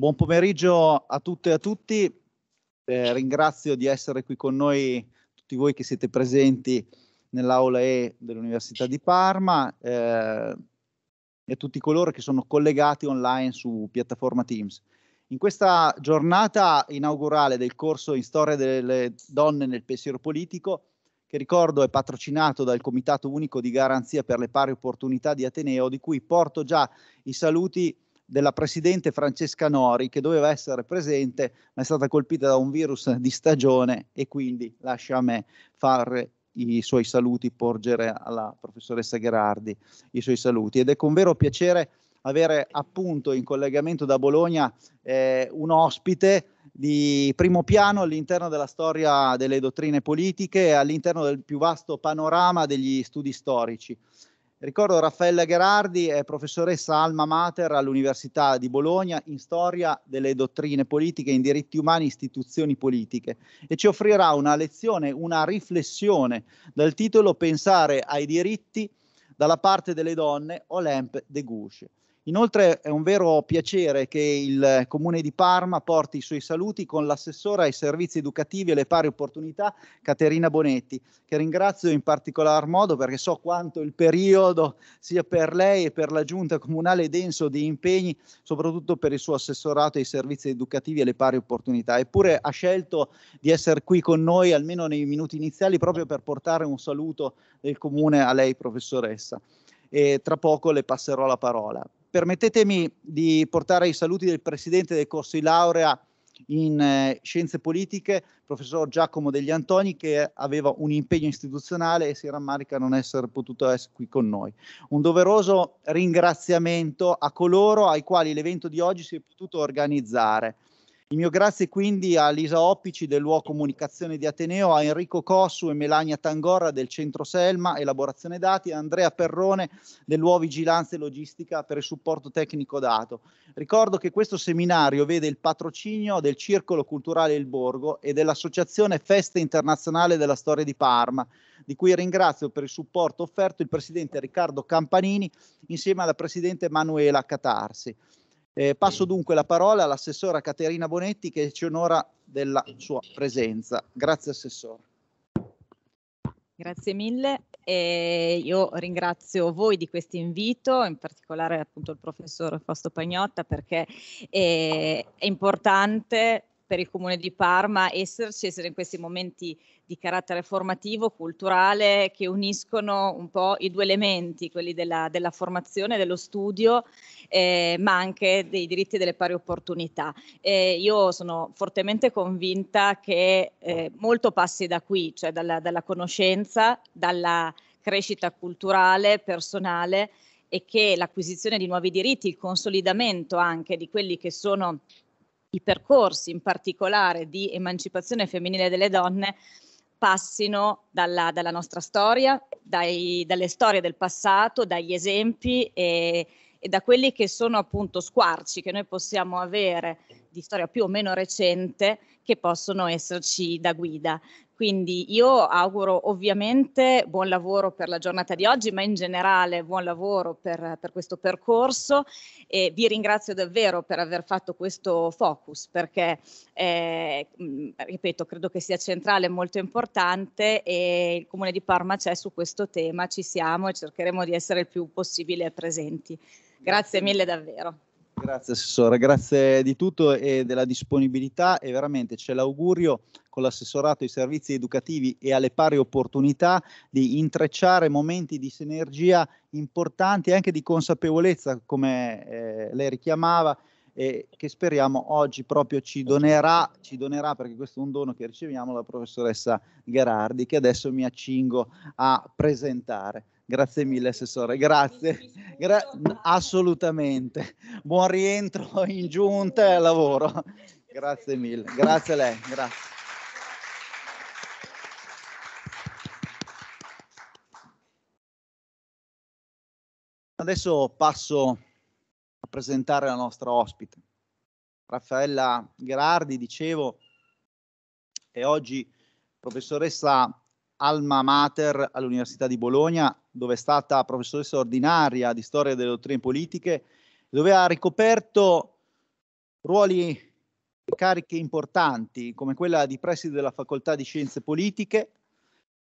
Buon pomeriggio a tutte e a tutti. Eh, ringrazio di essere qui con noi tutti voi che siete presenti nell'aula E dell'Università di Parma eh, e tutti coloro che sono collegati online su piattaforma Teams. In questa giornata inaugurale del corso in storia delle donne nel pensiero politico, che ricordo è patrocinato dal Comitato Unico di Garanzia per le Pari Opportunità di Ateneo, di cui porto già i saluti della presidente Francesca Nori che doveva essere presente ma è stata colpita da un virus di stagione e quindi lascia a me fare i suoi saluti, porgere alla professoressa Gherardi i suoi saluti ed è con ecco vero piacere avere appunto in collegamento da Bologna eh, un ospite di primo piano all'interno della storia delle dottrine politiche e all'interno del più vasto panorama degli studi storici. Ricordo Raffaella Gherardi è professoressa alma mater all'Università di Bologna in storia delle dottrine politiche in diritti umani e istituzioni politiche e ci offrirà una lezione, una riflessione dal titolo Pensare ai diritti dalla parte delle donne o l'Emp de Gouche. Inoltre è un vero piacere che il Comune di Parma porti i suoi saluti con l'assessora ai servizi educativi e alle pari opportunità Caterina Bonetti, che ringrazio in particolar modo perché so quanto il periodo sia per lei e per la giunta comunale denso di impegni, soprattutto per il suo assessorato ai servizi educativi e alle pari opportunità. Eppure ha scelto di essere qui con noi almeno nei minuti iniziali proprio per portare un saluto del Comune a lei professoressa. E tra poco le passerò la parola. Permettetemi di portare i saluti del presidente del corso di laurea in eh, scienze politiche, professor Giacomo degli Antoni, che aveva un impegno istituzionale e si rammarica non essere potuto essere qui con noi. Un doveroso ringraziamento a coloro ai quali l'evento di oggi si è potuto organizzare. Il mio grazie quindi a Lisa Oppici dell'UO Comunicazione di Ateneo, a Enrico Cossu e Melania Tangorra del Centro Selma, Elaborazione Dati, e Andrea Perrone dell'UO Vigilanza e Logistica per il supporto tecnico dato. Ricordo che questo seminario vede il patrocinio del Circolo Culturale Il Borgo e dell'Associazione Festa Internazionale della Storia di Parma, di cui ringrazio per il supporto offerto il Presidente Riccardo Campanini insieme alla Presidente Manuela Catarsi. Eh, passo mm. dunque la parola all'assessora Caterina Bonetti che ci onora della sua presenza. Grazie assessore. Grazie mille e io ringrazio voi di questo invito, in particolare appunto il professor Fausto Pagnotta perché eh, è importante per il Comune di Parma esserci, essere in questi momenti di carattere formativo, culturale, che uniscono un po' i due elementi, quelli della, della formazione, dello studio, eh, ma anche dei diritti e delle pari opportunità. Eh, io sono fortemente convinta che eh, molto passi da qui, cioè dalla, dalla conoscenza, dalla crescita culturale, personale e che l'acquisizione di nuovi diritti, il consolidamento anche di quelli che sono i percorsi in particolare di emancipazione femminile delle donne passino dalla, dalla nostra storia, dai, dalle storie del passato, dagli esempi e, e da quelli che sono appunto squarci che noi possiamo avere di storia più o meno recente che possono esserci da guida. Quindi io auguro ovviamente buon lavoro per la giornata di oggi, ma in generale buon lavoro per, per, questo percorso e vi ringrazio davvero per aver fatto questo focus perché, eh, ripeto, credo che sia centrale e molto importante e il Comune di Parma c'è su questo tema, ci siamo e cercheremo di essere il più possibile presenti. Grazie mille davvero. Grazie Assessore, grazie di tutto e della disponibilità e veramente c'è l'augurio con l'assessorato ai servizi educativi e alle pari opportunità di intrecciare momenti di sinergia importanti e anche di consapevolezza come eh, lei richiamava e che speriamo oggi proprio ci donerà, ci donerà, perché questo è un dono che riceviamo la professoressa Gherardi che adesso mi accingo a presentare. Grazie mille Assessore, grazie. Gra- assolutamente. Buon rientro in giunta e al lavoro. Grazie mille, grazie a lei. Grazie. Adesso passo a presentare la nostra ospite. Raffaella Gherardi, dicevo, è oggi professoressa alma mater all'Università di Bologna dove è stata professoressa ordinaria di storia delle dottrine politiche, dove ha ricoperto ruoli e cariche importanti come quella di preside della facoltà di scienze politiche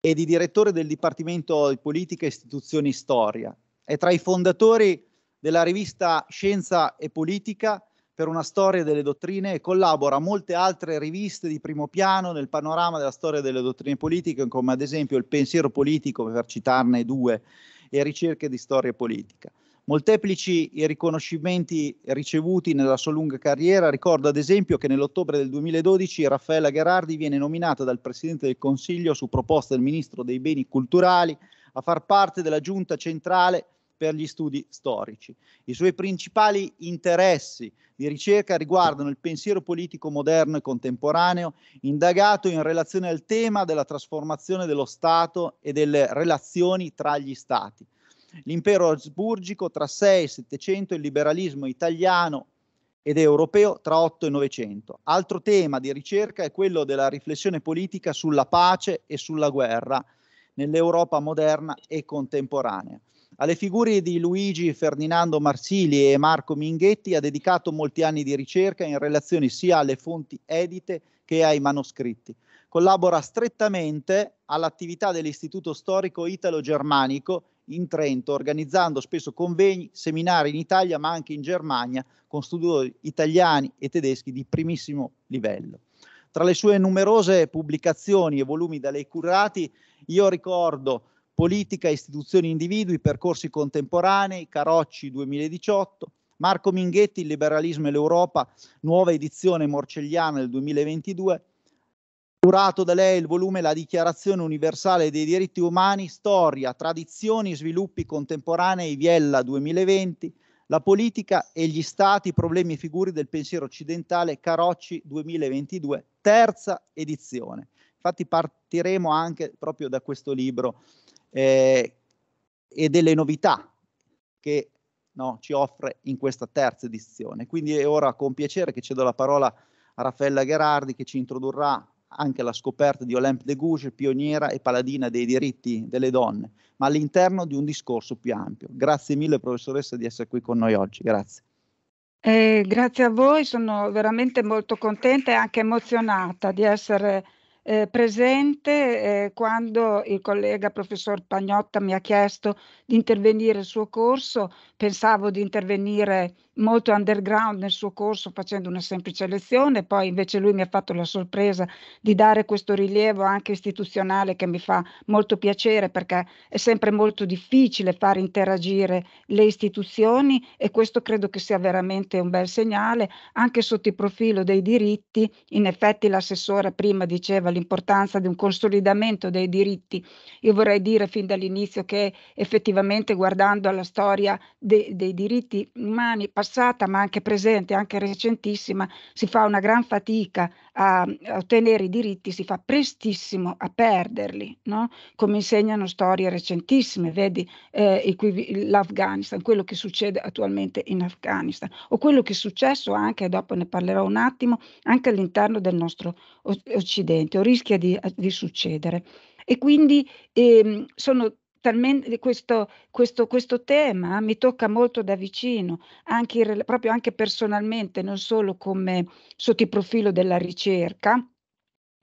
e di direttore del Dipartimento di Politica e Istituzioni Storia. È tra i fondatori della rivista Scienza e Politica per una storia delle dottrine e collabora a molte altre riviste di primo piano nel panorama della storia delle dottrine politiche, come ad esempio Il pensiero politico, per citarne due, e Ricerche di storia politica. Molteplici i riconoscimenti ricevuti nella sua lunga carriera, ricordo ad esempio che nell'ottobre del 2012 Raffaella Gherardi viene nominata dal Presidente del Consiglio su proposta del Ministro dei Beni Culturali a far parte della giunta centrale per gli studi storici. I suoi principali interessi di ricerca riguardano il pensiero politico moderno e contemporaneo, indagato in relazione al tema della trasformazione dello Stato e delle relazioni tra gli Stati. L'impero asburgico tra 6 e 700, il liberalismo italiano ed europeo tra 8 e 900. Altro tema di ricerca è quello della riflessione politica sulla pace e sulla guerra nell'Europa moderna e contemporanea. Alle figure di Luigi Ferdinando Marsili e Marco Minghetti ha dedicato molti anni di ricerca in relazione sia alle fonti edite che ai manoscritti. Collabora strettamente all'attività dell'Istituto Storico Italo-Germanico in Trento, organizzando spesso convegni, seminari in Italia ma anche in Germania con studiosi italiani e tedeschi di primissimo livello. Tra le sue numerose pubblicazioni e volumi da lei curati, io ricordo Politica, istituzioni, individui, percorsi contemporanei, Carocci 2018, Marco Minghetti, Il liberalismo e l'Europa, nuova edizione morcelliana del 2022, curato da lei il volume La Dichiarazione universale dei diritti umani, storia, tradizioni, sviluppi contemporanei, Viella 2020, La politica e gli stati, problemi e figuri del pensiero occidentale, Carocci 2022, terza edizione. Infatti partiremo anche proprio da questo libro eh, e delle novità che no, ci offre in questa terza edizione. Quindi è ora con piacere che cedo la parola a Raffaella Gherardi che ci introdurrà anche la scoperta di Olympe de Gouges, pioniera e paladina dei diritti delle donne, ma all'interno di un discorso più ampio. Grazie mille professoressa di essere qui con noi oggi, grazie. Eh, grazie a voi, sono veramente molto contenta e anche emozionata di essere eh, presente eh, quando il collega professor Pagnotta mi ha chiesto di intervenire il suo corso, pensavo di intervenire molto underground nel suo corso facendo una semplice lezione, poi invece lui mi ha fatto la sorpresa di dare questo rilievo anche istituzionale che mi fa molto piacere perché è sempre molto difficile far interagire le istituzioni e questo credo che sia veramente un bel segnale anche sotto il profilo dei diritti. In effetti l'assessore prima diceva l'importanza di un consolidamento dei diritti. Io vorrei dire fin dall'inizio che effettivamente guardando alla storia de- dei diritti umani passata ma anche presente, anche recentissima, si fa una gran fatica a, a ottenere i diritti, si fa prestissimo a perderli, no? come insegnano storie recentissime, vedi eh, qui, l'Afghanistan, quello che succede attualmente in Afghanistan o quello che è successo anche, dopo ne parlerò un attimo, anche all'interno del nostro Occidente o rischia di, di succedere. E quindi ehm, sono talmente questo, questo, questo tema eh, mi tocca molto da vicino, anche, proprio anche personalmente, non solo come sotto il profilo della ricerca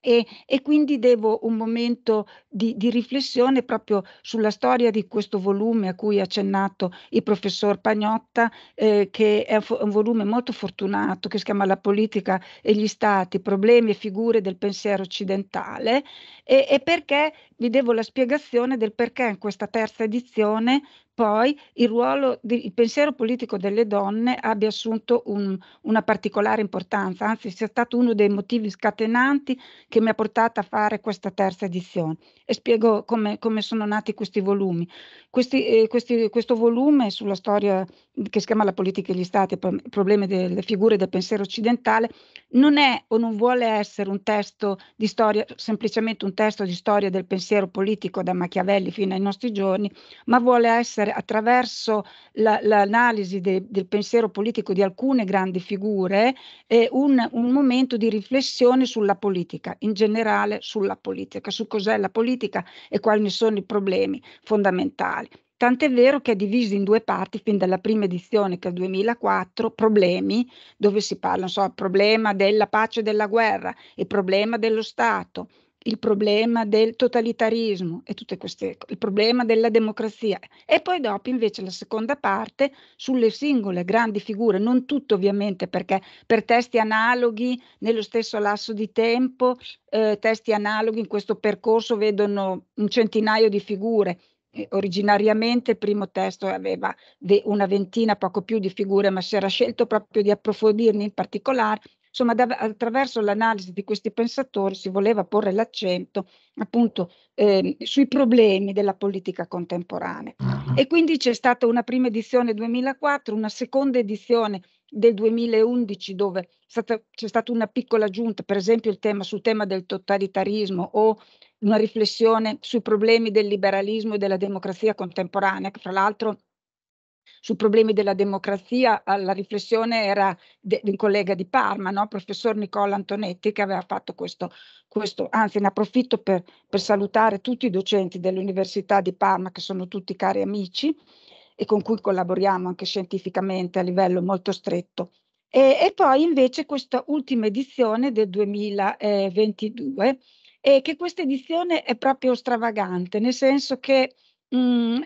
e, e, quindi devo un momento di, di, riflessione proprio sulla storia di questo volume a cui ha accennato il professor Pagnotta, eh, che è un, un, volume molto fortunato che si chiama La politica e gli stati, problemi e figure del pensiero occidentale e, e perché vi devo la spiegazione del perché in questa terza edizione poi il, ruolo del pensiero politico delle donne abbia assunto un, una particolare importanza, anzi sia stato uno dei motivi scatenanti che mi ha portato a fare questa terza edizione. E spiego come, come sono nati questi volumi. Questi, eh, questi, questo volume sulla storia che si chiama La politica degli stati, problemi delle figure del pensiero occidentale, non è o non vuole essere un testo di storia, semplicemente un testo di storia del pensiero politico da Machiavelli fino ai nostri giorni, ma vuole essere attraverso la, l'analisi de, del pensiero politico di alcune grandi figure eh, un, un momento di riflessione sulla politica, in generale sulla politica, su cos'è la politica e quali ne sono i problemi fondamentali. Tant'è vero che è diviso in due parti fin dalla prima edizione, che è il 2004, problemi, dove si parla, so, problema della pace e della guerra, il problema dello Stato, il problema del totalitarismo e tutte queste il problema della democrazia. E poi dopo invece la seconda parte sulle singole grandi figure, non tutto ovviamente perché per testi analoghi nello stesso lasso di tempo, eh, testi analoghi in questo percorso vedono un centinaio di figure eh, originariamente il primo testo aveva de- una ventina, poco più di figure, ma si era scelto proprio di approfondirne in particolare. Insomma, da- attraverso l'analisi di questi pensatori si voleva porre l'accento appunto eh, sui problemi della politica contemporanea. Mm-hmm. E quindi c'è stata una prima edizione 2004, una seconda edizione del 2011 dove stata, c'è stata una piccola aggiunta, per esempio il tema, sul tema del totalitarismo o una riflessione sui problemi del liberalismo e della democrazia contemporanea, che fra l'altro sui problemi della democrazia eh, la riflessione era di un collega di Parma, no? professor Nicola Antonetti, che aveva fatto questo, questo. anzi ne approfitto per, per, salutare tutti i docenti dell'Università di Parma, che sono tutti cari amici e con cui collaboriamo anche scientificamente a livello molto stretto. E, e poi invece questa ultima edizione del 2022 e che questa edizione è proprio stravagante, nel senso che mh, mm,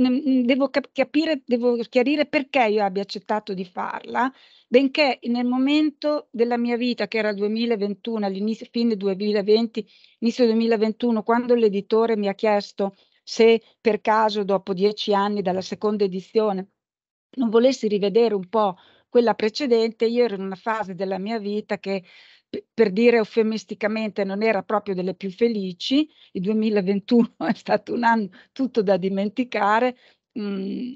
mm, devo capire, devo chiarire perché io abbia accettato di farla, benché nel momento della mia vita, che era 2021, all'inizio, fine 2020, inizio 2021, quando l'editore mi ha chiesto se per caso dopo dieci anni dalla seconda edizione non volessi rivedere un po' quella precedente, io ero in una fase della mia vita che per dire eufemisticamente, non era proprio delle più felici, il 2021 è stato un anno tutto da dimenticare, mm,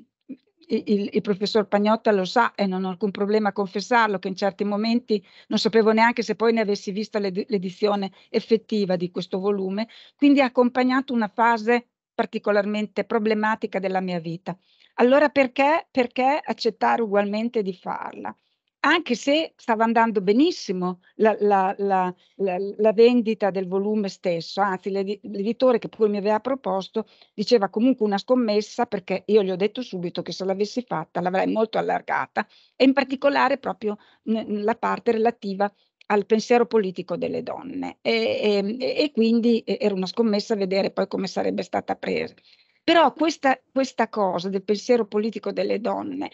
il, il, professor Pagnotta lo sa e non ho alcun problema a confessarlo che in certi momenti non sapevo neanche se poi ne avessi vista l'edizione effettiva di questo volume, quindi ha accompagnato una fase particolarmente problematica della mia vita. Allora perché, perché accettare ugualmente di farla? anche se stava andando benissimo la, la, la, la vendita del volume stesso, anzi l'editore che poi mi aveva proposto diceva comunque una scommessa perché io gli ho detto subito che se l'avessi fatta l'avrei molto allargata e in particolare proprio la parte relativa al pensiero politico delle donne e, e, e, quindi era una scommessa vedere poi come sarebbe stata presa. Però questa, questa cosa del pensiero politico delle donne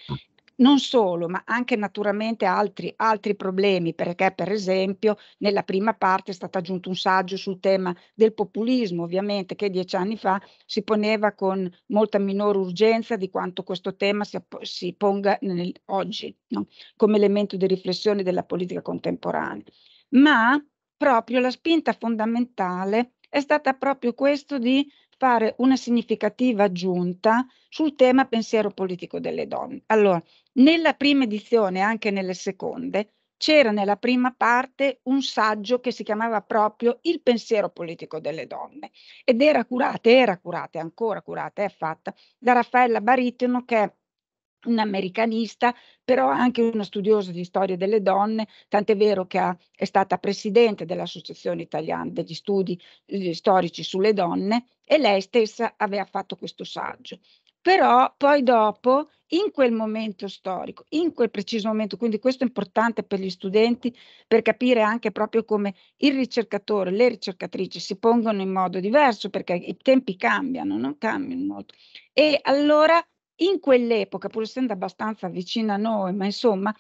non solo, ma anche naturalmente altri, altri problemi, perché per esempio nella prima parte è stato aggiunto un saggio sul tema del populismo, ovviamente, che dieci anni fa si poneva con molta minore urgenza di quanto questo tema si, si ponga nel, oggi no? come elemento di riflessione della politica contemporanea. Ma proprio la spinta fondamentale è stata proprio questo di fare una significativa aggiunta sul tema pensiero politico delle donne. Allora, nella prima edizione, anche nelle seconde, c'era nella prima parte un saggio che si chiamava proprio Il pensiero politico delle donne ed era curata, era curata, ancora curata, è fatta da Raffaella Baritono che è un americanista, però anche uno studioso di storia delle donne, tant'è vero che ha, è stata presidente dell'Associazione Italiana degli Studi Storici sulle Donne e lei stessa aveva fatto questo saggio però poi dopo, in quel momento storico, in quel preciso momento, quindi questo è importante per gli studenti per capire anche proprio come il ricercatore, le ricercatrici si pongono in modo diverso perché i tempi cambiano, non cambiano molto. E allora in quell'epoca, pur essendo abbastanza vicina a noi, ma insomma,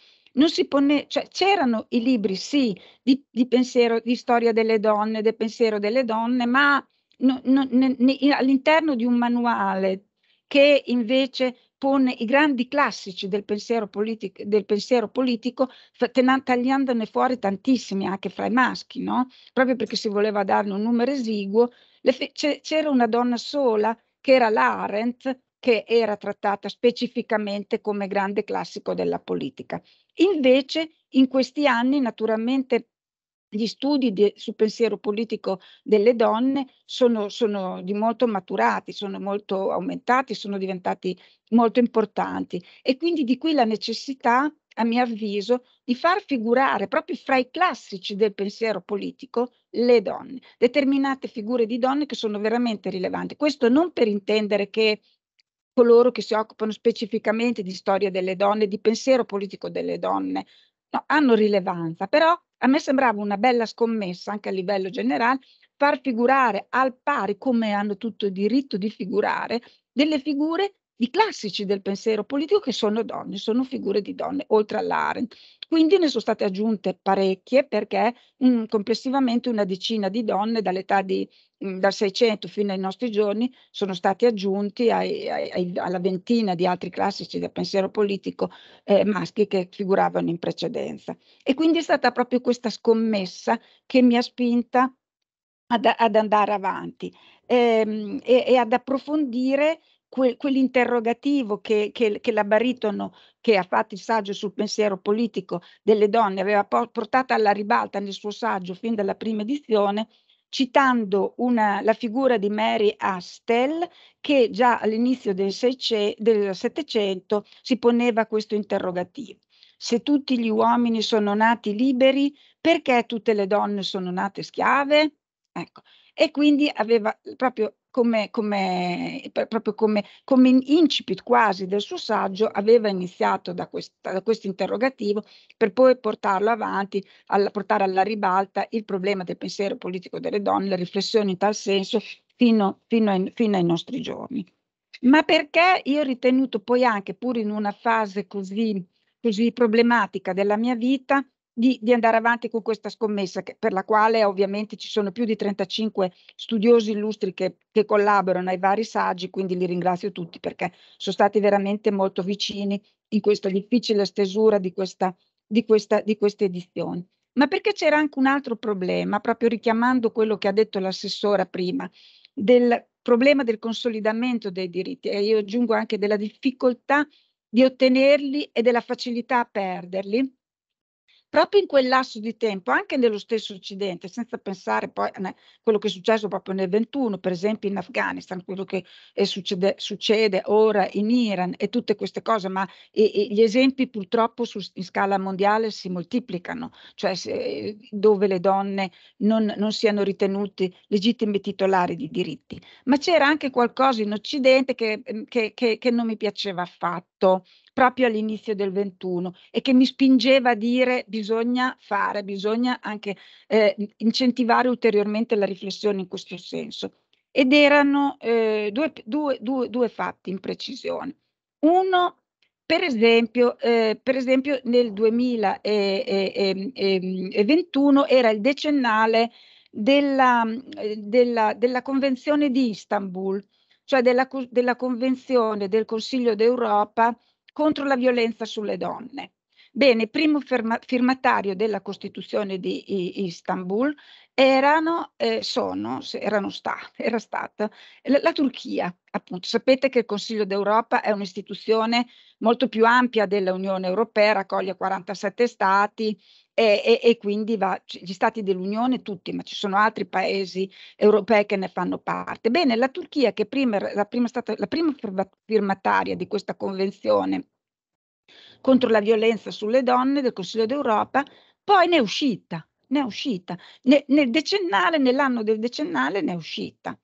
pone, cioè, c'erano i libri, sì, di, di, pensiero, di storia delle donne, del pensiero delle donne, ma no, no, ne, ne, all'interno di un manuale che invece pone i grandi classici del pensiero, politic, del pensiero politico, tagliandone fuori tantissimi anche fra i maschi, no? proprio perché si voleva darne un numero esiguo. c'era una donna sola, che era l'Arendt, che era trattata specificamente come grande classico della politica. Invece in questi anni naturalmente gli studi di, sul pensiero politico delle donne sono, sono, di molto maturati, sono molto aumentati, sono diventati molto importanti e quindi di qui la necessità, a mio avviso, di far figurare proprio fra i classici del pensiero politico le donne, determinate figure di donne che sono veramente rilevanti. Questo non per intendere che coloro che si occupano specificamente di storia delle donne, di pensiero politico delle donne, no, hanno rilevanza, però a me sembrava una bella scommessa anche a livello generale far figurare al pari, come hanno tutto il diritto di figurare, delle figure di classici del pensiero politico che sono donne, sono figure di donne, oltre all'Aren. Quindi ne sono state aggiunte parecchie perché mh, mm, complessivamente una decina di donne dall'età di, mm, dal 600 fino ai nostri giorni sono stati aggiunti ai, ai, alla ventina di altri classici del pensiero politico eh, maschi che figuravano in precedenza. E quindi è stata proprio questa scommessa che mi ha spinta ad, ad andare avanti ehm, e, e ad approfondire que, quell'interrogativo che, che, che, la baritono che ha fatto il saggio sul pensiero politico delle donne aveva portato alla ribalta nel suo saggio fin dalla prima edizione, citando una, la figura di Mary Astell che già all'inizio del, del Settecento si poneva questo interrogativo. Se tutti gli uomini sono nati liberi, perché tutte le donne sono nate schiave? Ecco. E quindi aveva proprio come, come, proprio come, come incipit quasi del suo saggio, aveva iniziato da, questo interrogativo per poi portarlo avanti, alla, portare alla ribalta il problema del pensiero politico delle donne, le riflessioni in tal senso, fino, fino, ai, fino ai nostri giorni. Ma perché io ho ritenuto poi anche, pur in una fase così, così problematica della mia vita, di, di, andare avanti con questa scommessa, che, per la quale ovviamente ci sono più di 35 studiosi illustri che, che, collaborano ai vari saggi, quindi li ringrazio tutti perché sono stati veramente molto vicini in questa difficile stesura di questa, di questa, di questa edizione. Ma perché c'era anche un altro problema, proprio richiamando quello che ha detto l'assessora prima, del problema del consolidamento dei diritti e io aggiungo anche della difficoltà di ottenerli e della facilità a perderli proprio in quel lasso di tempo, anche nello stesso Occidente, senza pensare poi a eh, quello che è successo proprio nel 21, per esempio in Afghanistan, quello che eh, succede, succede, ora in Iran e tutte queste cose, ma e, e gli esempi purtroppo su, in scala mondiale si moltiplicano, cioè se, dove le donne non, non siano ritenute legittime titolari di diritti. Ma c'era anche qualcosa in Occidente che, mm, che, che, che non mi piaceva affatto proprio all'inizio del 21 e che mi spingeva a dire bisogna fare, bisogna anche eh, incentivare ulteriormente la riflessione in questo senso. Ed erano eh, due, due, due, due, fatti in precisione. Uno, per esempio, eh, per esempio nel 2021 era il decennale della, della, della Convenzione di Istanbul, cioè della, della Convenzione del Consiglio d'Europa contro la violenza sulle donne. Bene, primo firma- firmatario della Costituzione di I- Istanbul erano, eh, sono, erano sta- era stata la-, la, Turchia. Appunto, sapete che il Consiglio d'Europa è un'istituzione molto più ampia dell'Unione Europea, raccoglie 47 stati, e, e, e quindi va, gli stati dell'Unione tutti, ma ci sono altri paesi europei che ne fanno parte. Bene, la Turchia che prima, la prima, stata, la prima firmataria di questa convenzione contro la violenza sulle donne del Consiglio d'Europa, poi ne è uscita, ne è uscita, ne, nel decennale, nell'anno del decennale ne è uscita.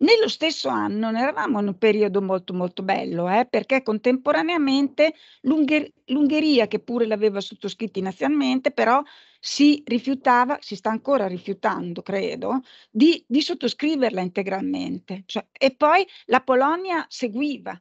Nello stesso anno ne eravamo in un periodo molto molto bello, eh, perché contemporaneamente l'Ungher- l'Ungheria, che pure l'aveva sottoscritta inizialmente, però si rifiutava, si sta ancora rifiutando, credo, di, di sottoscriverla integralmente. Cioè, e poi la Polonia seguiva.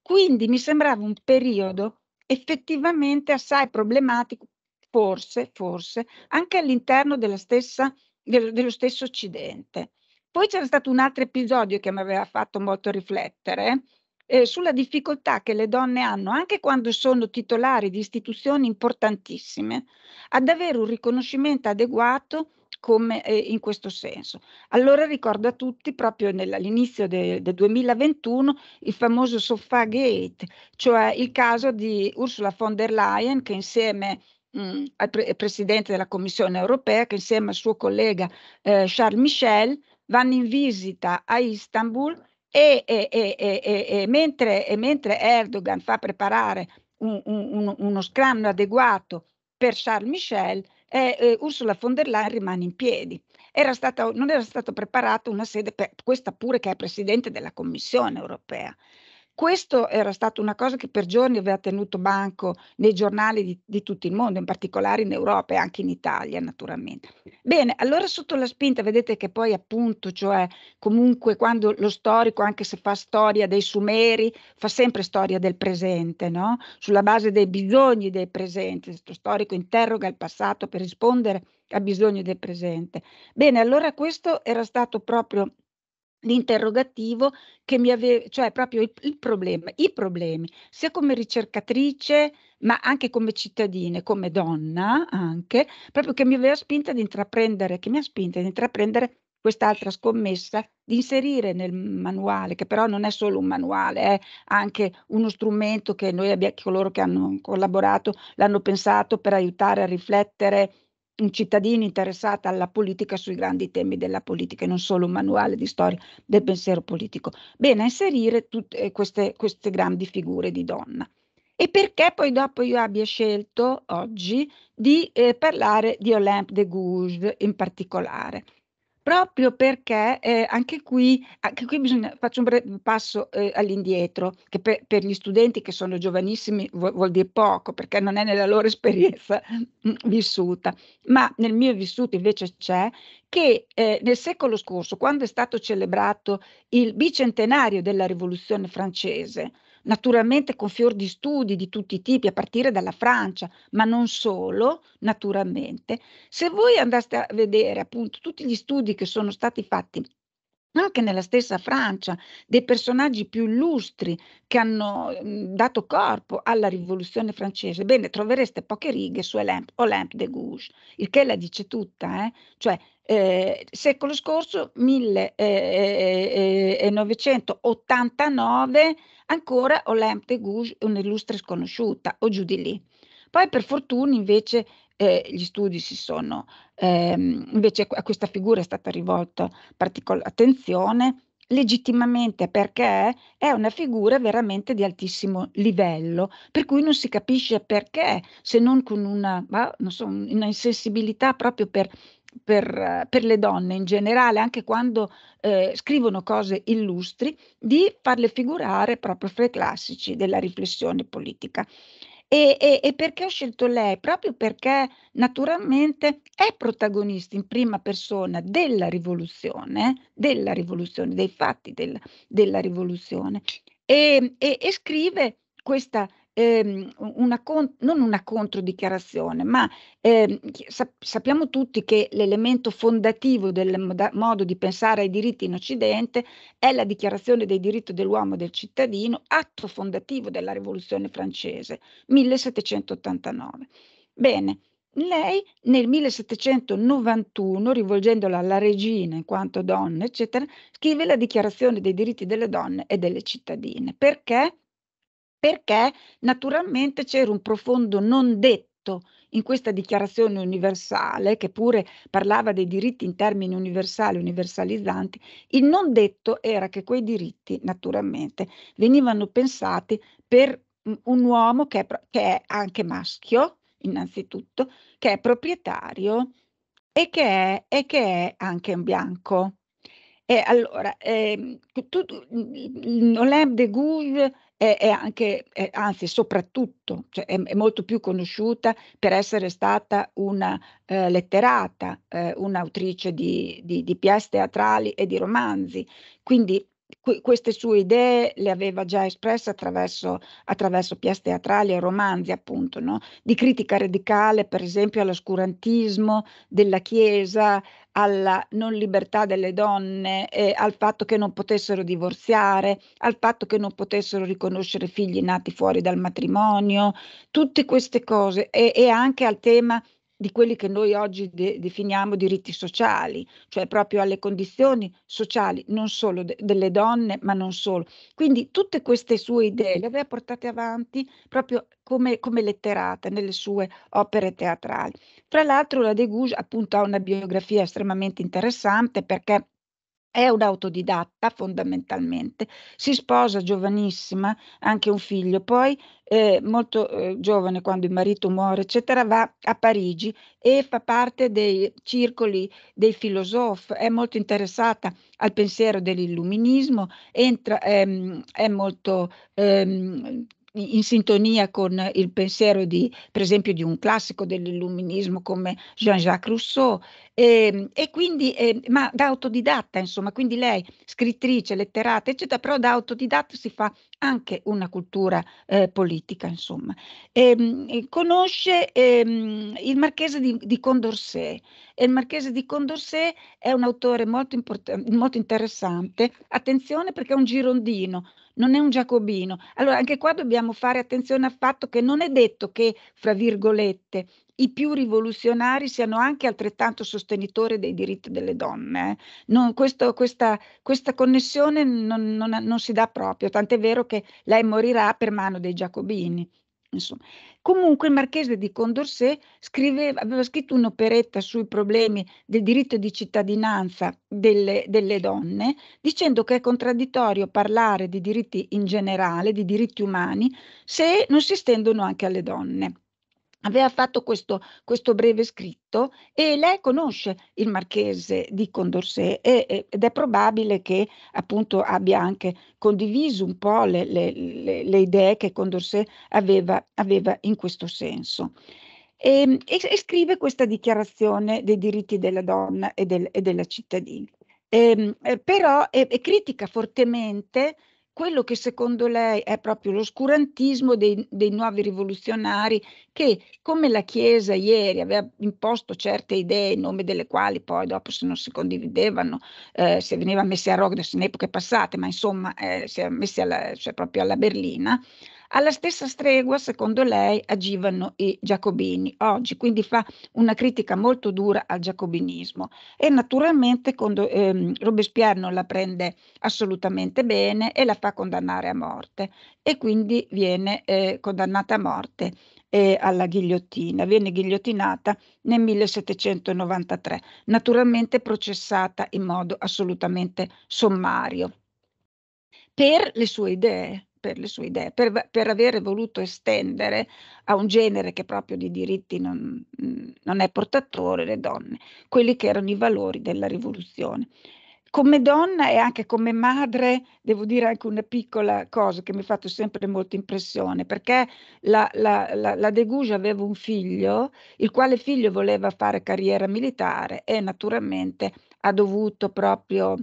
Quindi mi sembrava un periodo effettivamente assai problematico, forse, forse, anche all'interno della stessa dello, stesso Occidente. Poi c'era stato un altro episodio che mi aveva fatto molto riflettere eh, sulla difficoltà che le donne hanno, anche quando sono titolari di istituzioni importantissime, ad avere un riconoscimento adeguato come eh, in questo senso. Allora ricordo a tutti proprio all'inizio del de 2021 il famoso Soffagate, cioè il caso di Ursula von der Leyen che insieme mh, mm, al pre- presidente della Commissione europea, che insieme al suo collega eh, Charles Michel vanno in visita a Istanbul e, e, e, e mentre, mentre, Erdogan fa preparare un, un, uno scranno adeguato per Charles Michel, eh, eh, Ursula von der Leyen rimane in piedi. Era stata, non era stata preparata una sede per questa pure che è presidente della Commissione europea. Questo era stata una cosa che per giorni aveva tenuto banco nei giornali di, di tutto il mondo, in particolare in Europa e anche in Italia naturalmente. Bene, allora sotto la spinta vedete che poi appunto, cioè comunque quando lo storico, anche se fa storia dei Sumeri, fa sempre storia del presente, no? sulla base dei bisogni del presente, lo storico interroga il passato per rispondere a bisogni del presente. Bene, allora questo era stato proprio l'interrogativo che mi aveva, cioè proprio il, il, problema, i problemi, sia come ricercatrice, ma anche come cittadina, come donna anche, proprio che mi aveva spinta ad intraprendere, che mi ha spinta ad intraprendere quest'altra scommessa di inserire nel manuale, che però non è solo un manuale, è anche uno strumento che noi abbiamo, coloro che hanno collaborato l'hanno pensato per aiutare a riflettere un cittadino interessato alla politica sui grandi temi della politica e non solo un manuale di storia del pensiero politico. Bene, inserire tutte eh, queste, queste grandi figure di donna. E perché poi dopo io abbia scelto oggi di eh, parlare di Olympe de Gouges in particolare proprio perché eh, anche, qui, anche qui bisogna, faccio un breve passo eh, all'indietro, che per, per, gli studenti che sono giovanissimi vuol, vuol, dire poco, perché non è nella loro esperienza mm, vissuta, ma nel mio vissuto invece c'è che eh, nel secolo scorso, quando è stato celebrato il bicentenario della rivoluzione francese, naturalmente con fior di studi di tutti i tipi, a partire dalla Francia, ma non solo, naturalmente. Se voi andaste a vedere appunto tutti gli studi che sono stati fatti anche nella stessa Francia, dei personaggi più illustri che hanno mhmm, dato corpo alla rivoluzione francese, bene, trovereste poche righe su Olympe, Olympe de Gouges, il che la dice tutta, eh? cioè eh, secolo scorso, 1989, eh, eh, eh, ancora Olympe de Gouges, è un'illustre sconosciuta, o giù di lì. Poi per fortuna invece eh, gli studi si sono eh, invece a questa figura è stata rivolta particolare attenzione, legittimamente perché è una figura veramente di altissimo livello, per cui non si capisce perché, se non con una, non so, una insensibilità proprio per, per, per, le donne in generale, anche quando eh, scrivono cose illustri, di farle figurare proprio fra i classici della riflessione politica. E, e, e perché ho scelto lei? Proprio perché naturalmente è protagonista in prima persona della rivoluzione, della rivoluzione, dei fatti del, della rivoluzione e, e scrive questa ehm, una con- non una controdichiarazione, ma ehm, sa- sappiamo tutti che l'elemento fondativo del mod- modo di pensare ai diritti in Occidente è la dichiarazione dei diritti dell'uomo e del cittadino, atto fondativo della Rivoluzione francese, 1789. Bene, lei nel 1791, rivolgendola alla regina in quanto donna, eccetera, scrive la Dichiarazione dei diritti delle donne e delle cittadine. Perché? perché naturalmente c'era un profondo non detto in questa dichiarazione universale, che pure parlava dei diritti in termini universali, universalizzanti, il non detto era che quei diritti naturalmente venivano pensati per un uomo che è, che è anche maschio, innanzitutto, che è proprietario e che è, e che è anche un bianco. E allora, eh, tu, Olem de Gouges è, è anche, è, anzi soprattutto, cioè è, è, molto più conosciuta per essere stata una eh, letterata, eh, un'autrice di, di, di pièce teatrali e di romanzi. Quindi queste sue idee le aveva già espresse attraverso, attraverso pièce teatrali e romanzi, appunto, no? di critica radicale, per esempio, all'oscurantismo della Chiesa, alla non libertà delle donne, eh, al fatto che non potessero divorziare, al fatto che non potessero riconoscere figli nati fuori dal matrimonio, tutte queste cose, e, e anche al tema di quelli che noi oggi de- definiamo diritti sociali, cioè proprio alle condizioni sociali non solo de- delle donne, ma non solo. Quindi tutte queste sue idee le aveva portate avanti proprio come, come letterata nelle sue opere teatrali. Tra l'altro la De Gouge appunto ha una biografia estremamente interessante perché è un autodidatta fondamentalmente, si sposa giovanissima, ha anche un figlio, poi eh, molto eh, giovane quando il marito muore, eccetera, va a Parigi e fa parte dei circoli dei filosofi, è molto interessata al pensiero dell'illuminismo, entra, ehm, è molto ehm, in sintonia con il pensiero di, per esempio, di un classico dell'illuminismo come Jean-Jacques Rousseau, e, ehm, e quindi, eh, ma da autodidatta, insomma, quindi lei, scrittrice, letterata, eccetera, però da autodidatta si fa anche una cultura eh, politica, insomma. Ehm, e, conosce eh, il Marchese di, di Condorcet, e il Marchese di Condorcet è un autore molto, import- molto interessante, attenzione perché è un girondino, non è un giacobino. Allora anche qua dobbiamo fare attenzione al fatto che non è detto che, fra virgolette, i più rivoluzionari siano anche altrettanto sostenitori dei diritti delle donne. Eh. Non, questo, questa, questa, connessione non, non, non si dà proprio, tant'è vero che lei morirà per mano dei giacobini. Insomma. Comunque il marchese di Condorcet scrive, aveva scritto un'operetta sui problemi del diritto di cittadinanza delle, delle, donne, dicendo che è contraddittorio parlare di diritti in generale, di diritti umani, se non si estendono anche alle donne aveva fatto questo, questo, breve scritto e lei conosce il marchese di Condorcet e, ed è probabile che appunto abbia anche condiviso un po' le, le, le idee che Condorcet aveva, aveva in questo senso. E, ehm, e, e, scrive questa dichiarazione dei diritti della donna e, del, e della cittadina. Ehm, eh, però e, critica fortemente quello che secondo lei è proprio l'oscurantismo dei, dei, nuovi rivoluzionari che, come la Chiesa ieri aveva imposto certe idee in nome delle quali poi dopo se non si condividevano, eh, se veniva messi a rogo in epoche passate, ma insomma eh, si è messi alla, cioè proprio alla berlina, alla stessa stregua, secondo lei, agivano i giacobini oggi, quindi fa una critica molto dura al giacobinismo e naturalmente quando, ehm, Robespierre non la prende assolutamente bene e la fa condannare a morte e quindi viene eh, condannata a morte eh, alla ghigliottina, viene ghigliottinata nel 1793, naturalmente processata in modo assolutamente sommario per le sue idee per le sue idee, per, per avere voluto estendere a un genere che proprio di diritti non, non è portatore le donne, quelli che erano i valori della rivoluzione come donna e anche come madre devo dire anche una piccola cosa che mi ha fatto sempre molta impressione perché la, la, la, la, De Gouge aveva un figlio il quale figlio voleva fare carriera militare e naturalmente ha dovuto proprio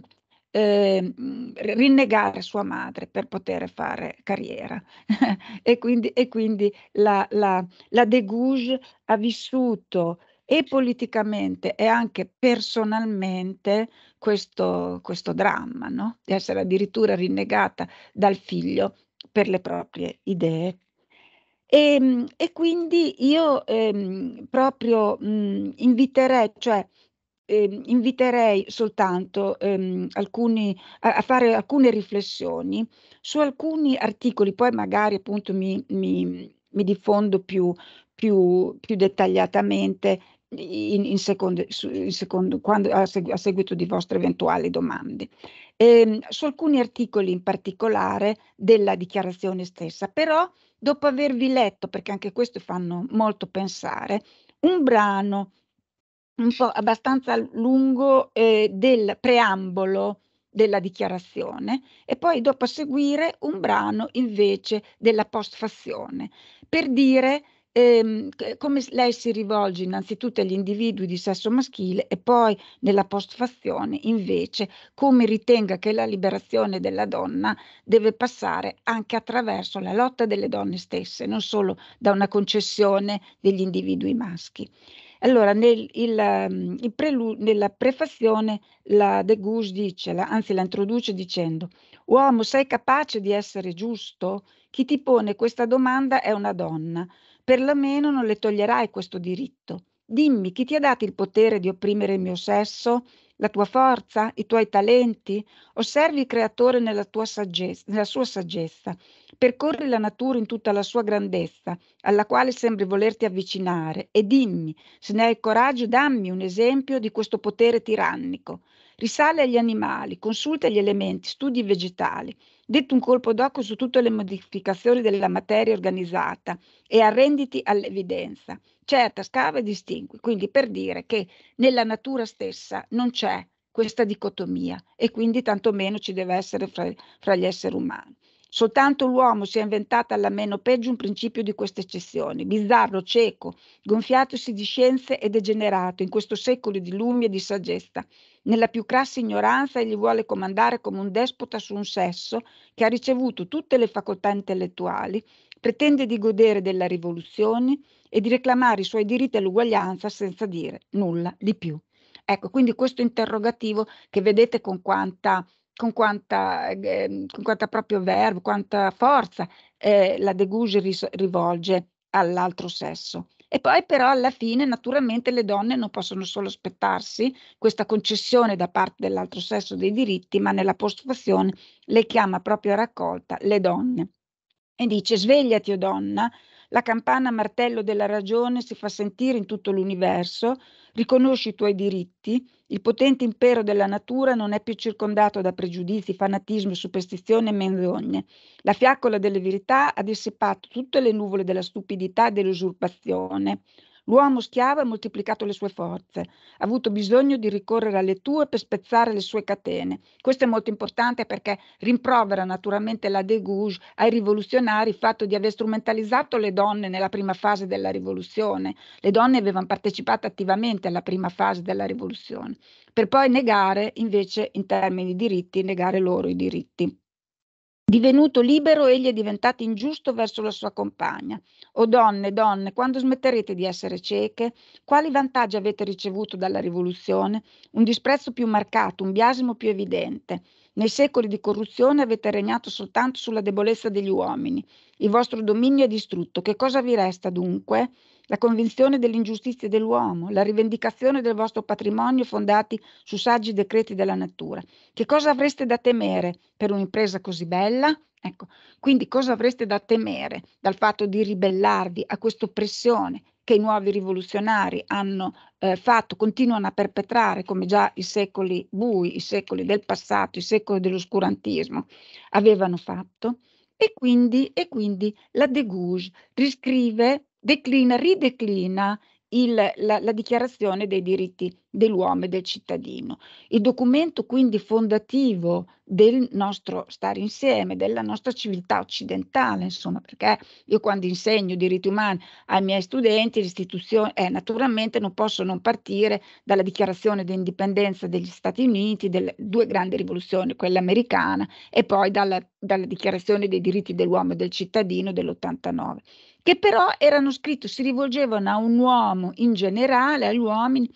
eh, rinnegare sua madre per poter fare carriera. e quindi, e quindi la, la, la De Gouges ha vissuto e politicamente e anche personalmente questo, questo dramma, no? di essere addirittura rinnegata dal figlio per le proprie idee. E, ehm, e quindi io ehm, proprio mh, inviterei, cioè eh, inviterei soltanto ehm, alcuni, a, a, fare alcune riflessioni su alcuni articoli, poi magari appunto mi, mi, mi diffondo più, più, più dettagliatamente in, in, secondo, in secondo, quando, a, seguito di vostre eventuali domande. Ehm, su alcuni articoli in particolare della dichiarazione stessa, però dopo avervi letto, perché anche questo fanno molto pensare, un brano un po' abbastanza lungo eh, del preambolo della dichiarazione e poi dopo a seguire un brano invece della postfazione per dire ehm, come lei si rivolge innanzitutto agli individui di sesso maschile e poi nella postfazione invece come ritenga che la liberazione della donna deve passare anche attraverso la lotta delle donne stesse, non solo da una concessione degli individui maschi. Allora, nel, il, ehm, il prelu- nella prefazione la De Gouges dice, la, anzi la introduce dicendo, uomo sei capace di essere giusto? Chi ti pone questa domanda è una donna, perlomeno non le toglierai questo diritto. Dimmi, chi ti ha dato il potere di opprimere il mio sesso? la tua forza, i tuoi talenti? Osservi il Creatore nella, saggezza, nella, sua saggezza, percorri la natura in tutta la sua grandezza, alla quale sembri volerti avvicinare, e dimmi, se ne hai il coraggio, dammi un esempio di questo potere tirannico. Risale agli animali, consulta gli elementi, studi i vegetali, detti un colpo d'occhio su tutte le modificazioni della materia organizzata e arrenditi all'evidenza certa scava e distingui, quindi per dire che nella natura stessa non c'è questa dicotomia e quindi tantomeno ci deve essere fra, fra gli esseri umani. Soltanto l'uomo si è inventato alla meno peggio un principio di queste eccezioni, bizzarro, cieco, gonfiatosi di scienze e degenerato in questo secolo di lumi e di saggezza. Nella più crassa ignoranza egli vuole comandare come un despota su un sesso che ha ricevuto tutte le facoltà intellettuali, pretende di godere della rivoluzione, e di reclamare i suoi diritti all'uguaglianza senza dire nulla di più. Ecco, quindi questo interrogativo che vedete con quanta, con quanta, eh, con quanta proprio verbo, quanta forza eh, la De Gouge ris- rivolge all'altro sesso. E poi però alla fine naturalmente le donne non possono solo aspettarsi questa concessione da parte dell'altro sesso dei diritti, ma nella postfazione le chiama proprio a raccolta le donne e dice svegliati o oh donna la campana martello della ragione si fa sentire in tutto l'universo, riconosci i tuoi diritti, il potente impero della natura non è più circondato da pregiudizi, fanatismo, superstizione e menzogne. La fiaccola delle verità ha dissipato tutte le nuvole della stupidità e dell'usurpazione. L'uomo schiavo ha moltiplicato le sue forze, ha avuto bisogno di ricorrere alle tue per spezzare le sue catene. Questo è molto importante perché rimprovera naturalmente la De Gouges ai rivoluzionari il fatto di aver strumentalizzato le donne nella prima fase della rivoluzione. Le donne avevano partecipato attivamente alla prima fase della rivoluzione, per poi negare invece in termini di diritti, negare loro i diritti. Divenuto libero, egli è diventato ingiusto verso la sua compagna. O donne, donne, quando smetterete di essere cieche? Quali vantaggi avete ricevuto dalla rivoluzione? Un disprezzo più marcato, un biasimo più evidente. Nei secoli di corruzione avete regnato soltanto sulla debolezza degli uomini. Il vostro dominio è distrutto. Che cosa vi resta dunque? la convinzione dell'ingiustizia dell'uomo, la rivendicazione del vostro patrimonio fondati su saggi decreti della natura. Che cosa avreste da temere per un'impresa così bella? Ecco, quindi cosa avreste da temere dal fatto di ribellarvi a questa oppressione che i nuovi rivoluzionari hanno eh, fatto, continuano a perpetrare come già i secoli bui, i secoli del passato, i secoli dell'oscurantismo avevano fatto? E quindi, e quindi la De Gouge riscrive declina, rideclina il, la, la, dichiarazione dei diritti dell'uomo e del cittadino. Il documento quindi fondativo del nostro stare insieme, della nostra civiltà occidentale, insomma, perché io quando insegno diritti umani ai miei studenti, le eh, naturalmente non posso non partire dalla dichiarazione di indipendenza degli Stati Uniti, delle due grandi rivoluzioni, quella americana e poi dalla, dalla dichiarazione dei diritti dell'uomo e del cittadino dell'89 che però erano scritte, si rivolgevano a un uomo in generale, agli uomini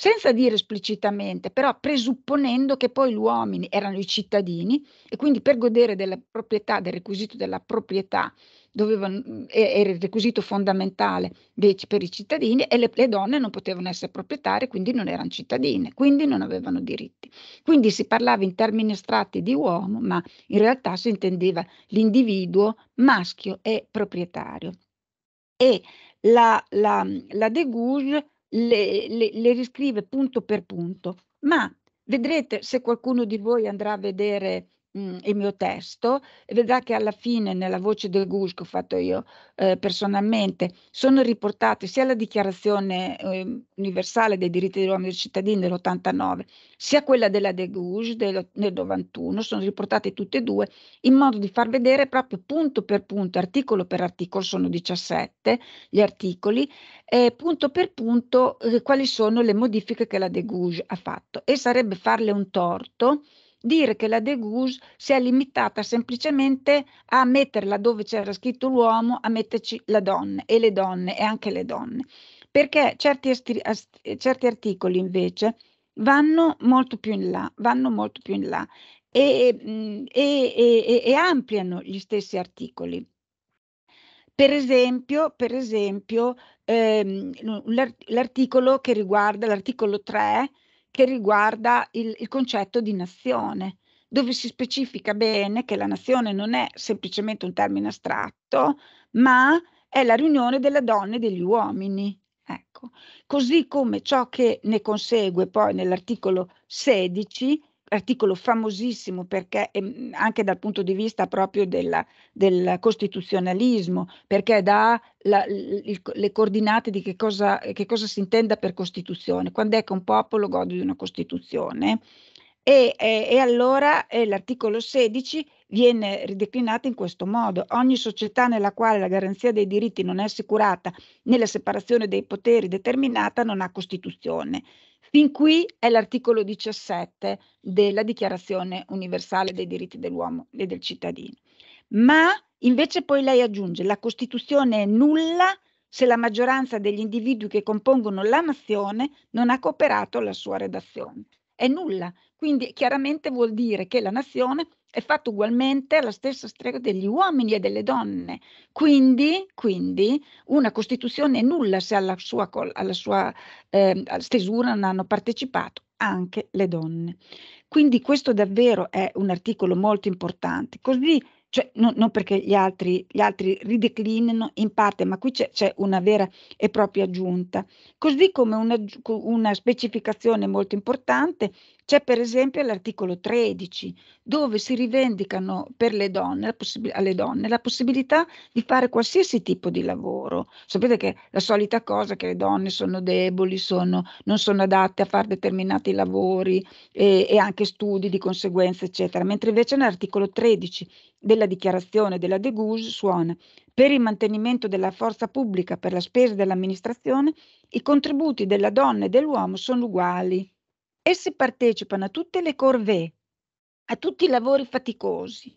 senza dire esplicitamente, però presupponendo che poi gli uomini erano i cittadini e quindi per godere della proprietà, del requisito della proprietà, dovevano, era il requisito fondamentale invece per i cittadini e le, le donne non potevano essere proprietarie, quindi non erano cittadine, quindi non avevano diritti. Quindi si parlava in termini astratti di uomo, ma in realtà si intendeva l'individuo maschio e proprietario. E la, la, la De Gouges le, le, le riscrive punto per punto, ma vedrete se qualcuno di voi andrà a vedere mh, mhmm, il mio testo e vedrà che alla fine nella voce del GUS che ho fatto io eh, personalmente sono riportate sia la dichiarazione eh, universale dei diritti dell'uomo e del cittadino dell'89 sia quella della de GUS del, del 91, sono riportate tutte e due in modo di far vedere proprio punto per punto, articolo per articolo, sono 17 gli articoli, eh, punto per punto eh, quali sono le modifiche che la de GUS ha fatto e sarebbe farle un torto dire che la De Gouges si è limitata semplicemente a metterla dove c'era scritto l'uomo, a metterci la donna e le donne e anche le donne. Perché certi, asti, asti, eh, certi articoli invece vanno molto più in là, vanno molto più in là e, mm, e, e, e ampliano gli stessi articoli. Per esempio, per esempio ehm, l'articolo che riguarda l'articolo 3 che riguarda il, il concetto di nazione, dove si specifica bene che la nazione non è semplicemente un termine astratto, ma è la riunione della donna e degli uomini. Ecco. Così come ciò che ne consegue poi nell'articolo 16 articolo famosissimo perché ehm, anche dal punto di vista proprio della, del costituzionalismo, perché dà la, il, le coordinate di che cosa, che cosa, si intenda per Costituzione, quando è che un popolo gode di una Costituzione. E, e, e allora eh, l'articolo 16 viene rideclinato in questo modo. Ogni società nella quale la garanzia dei diritti non è assicurata nella separazione dei poteri determinata non ha Costituzione. Fin qui è l'articolo 17 della Dichiarazione universale dei diritti dell'uomo e del cittadino. Ma invece poi lei aggiunge la Costituzione è nulla se la maggioranza degli individui che compongono la nazione non ha cooperato alla sua redazione. È nulla, quindi chiaramente vuol dire che la nazione è fatto ugualmente alla stessa strega degli uomini e delle donne. Quindi, quindi una Costituzione è nulla se alla sua, alla sua eh, stesura non hanno partecipato anche le donne. Quindi questo davvero è un articolo molto importante. Così, cioè, no, non perché gli altri, gli altri, rideclinino in parte, ma qui c'è, c'è una vera e propria aggiunta. Così come una, una specificazione molto importante c'è per esempio l'articolo 13 dove si rivendicano per le donne, alle donne la possibilità di fare qualsiasi tipo di lavoro. Sapete che la solita cosa è che le donne sono deboli, sono, non sono adatte a fare determinati lavori e, e anche studi di conseguenza, eccetera. Mentre invece nell'articolo 13 della dichiarazione della De Gouges suona per il mantenimento della forza pubblica, per la spesa dell'amministrazione, i contributi della donna e dell'uomo sono uguali. Esse partecipano a tutte le corvée, a tutti i lavori faticosi,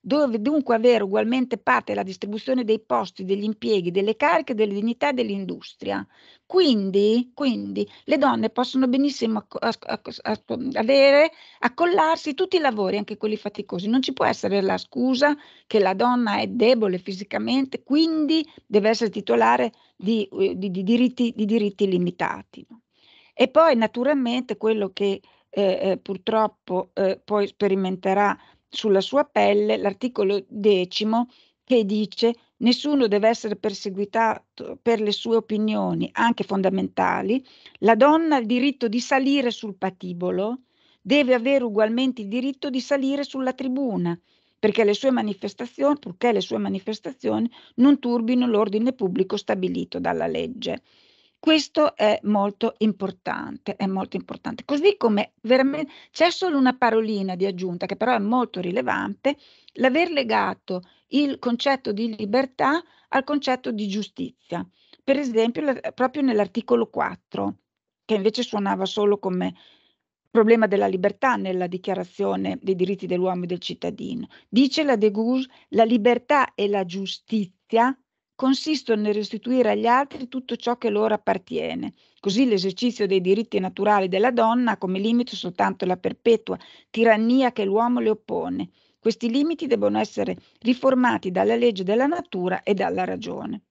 dove dunque avere ugualmente parte la distribuzione dei posti, degli impieghi, delle cariche, delle dignità e dell'industria. Quindi, quindi le donne possono benissimo acc- acc- avere, accollarsi tutti i lavori, anche quelli faticosi. Non ci può essere la scusa che la donna è debole fisicamente, quindi deve essere titolare di, eh, di, di, diritti, di diritti, limitati. No? E poi naturalmente quello che eh, eh, purtroppo eh, poi sperimenterà sulla sua pelle l'articolo decimo che dice nessuno deve essere perseguitato per le sue opinioni, anche fondamentali, la donna ha il diritto di salire sul patibolo, deve avere ugualmente il diritto di salire sulla tribuna, perché le sue manifestazioni, purché le sue manifestazioni non turbino l'ordine pubblico stabilito dalla legge. Questo è molto importante, è molto importante. Così come veramente c'è solo una parolina di aggiunta che però è molto rilevante, l'aver legato il concetto di libertà al concetto di giustizia. Per esempio, la, proprio nell'articolo 4, che invece suonava solo come problema della libertà nella dichiarazione dei diritti dell'uomo e del cittadino. Dice la De Gouge, la libertà e la giustizia consistono nel restituire agli altri tutto ciò che loro appartiene. Così l'esercizio dei diritti naturali della donna ha come limite soltanto la perpetua tirannia che l'uomo le oppone. Questi limiti devono essere riformati dalla legge della natura e dalla ragione.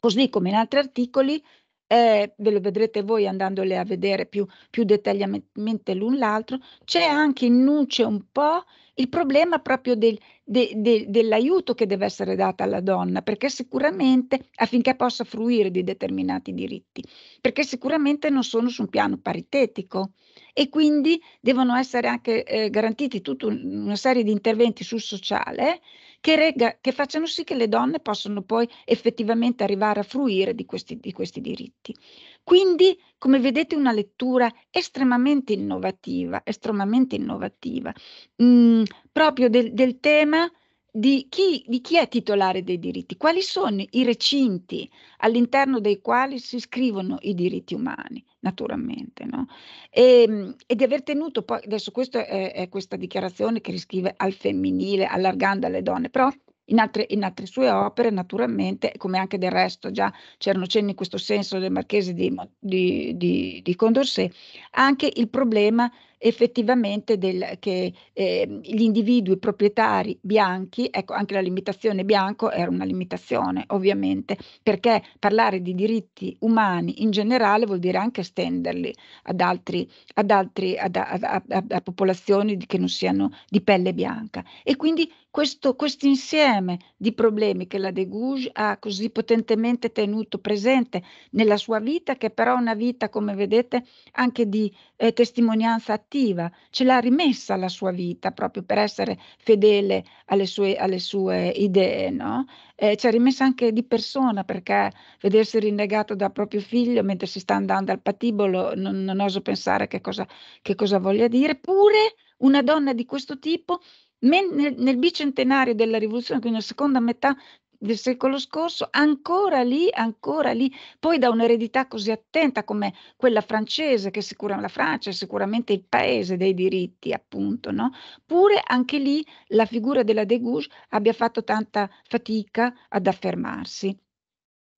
Così come in altri articoli, eh, ve lo vedrete voi andandole a vedere più, più dettagliatamente l'un l'altro, c'è anche in nuce un po' il problema proprio del, de, de, dell'aiuto che deve essere dato alla donna, perché sicuramente affinché possa fruire di determinati diritti, perché sicuramente non sono su un piano paritetico e quindi devono essere anche eh, garantiti tutta una serie di interventi sul sociale che, rega, che facciano sì che le donne possano poi effettivamente arrivare a fruire di questi, di questi diritti. Quindi, come vedete, una lettura estremamente innovativa, estremamente innovativa, mh, mm, proprio del, del tema di chi, di chi, è titolare dei diritti, quali sono i recinti all'interno dei quali si scrivono i diritti umani, naturalmente. No? E, ehm, e, di aver tenuto poi, adesso questa è, è, questa dichiarazione che riscrive al femminile, allargando alle donne, però in altre, in altre sue opere, naturalmente, come anche del resto già c'erano cenni in questo senso del marchese di, di, di, di Condorcet, anche il problema effettivamente del, che eh, gli individui proprietari bianchi, ecco anche la limitazione bianco era una limitazione ovviamente, perché parlare di diritti umani in generale vuol dire anche estenderli ad, altri, ad, altri, ad, ad, a, a, a popolazioni che non siano di pelle bianca. E quindi questo insieme di problemi che la De Gouge ha così potentemente tenuto presente nella sua vita, che però è una vita, come vedete, anche di eh, testimonianza attiva, ce l'ha rimessa la sua vita proprio per essere fedele alle sue, alle sue idee, no? Eh, ci ha rimessa anche di persona perché vedersi rinnegato da proprio figlio mentre si sta andando al patibolo, non, non oso pensare che cosa, che cosa voglia dire, pure una donna di questo tipo nel, nel bicentenario della rivoluzione, quindi nella seconda metà del secolo scorso, ancora lì, ancora lì, poi da un'eredità così attenta come quella francese, che sicuramente la Francia è sicuramente il paese dei diritti, appunto, no? Pure anche lì la figura della De Gouges abbia fatto tanta fatica ad affermarsi.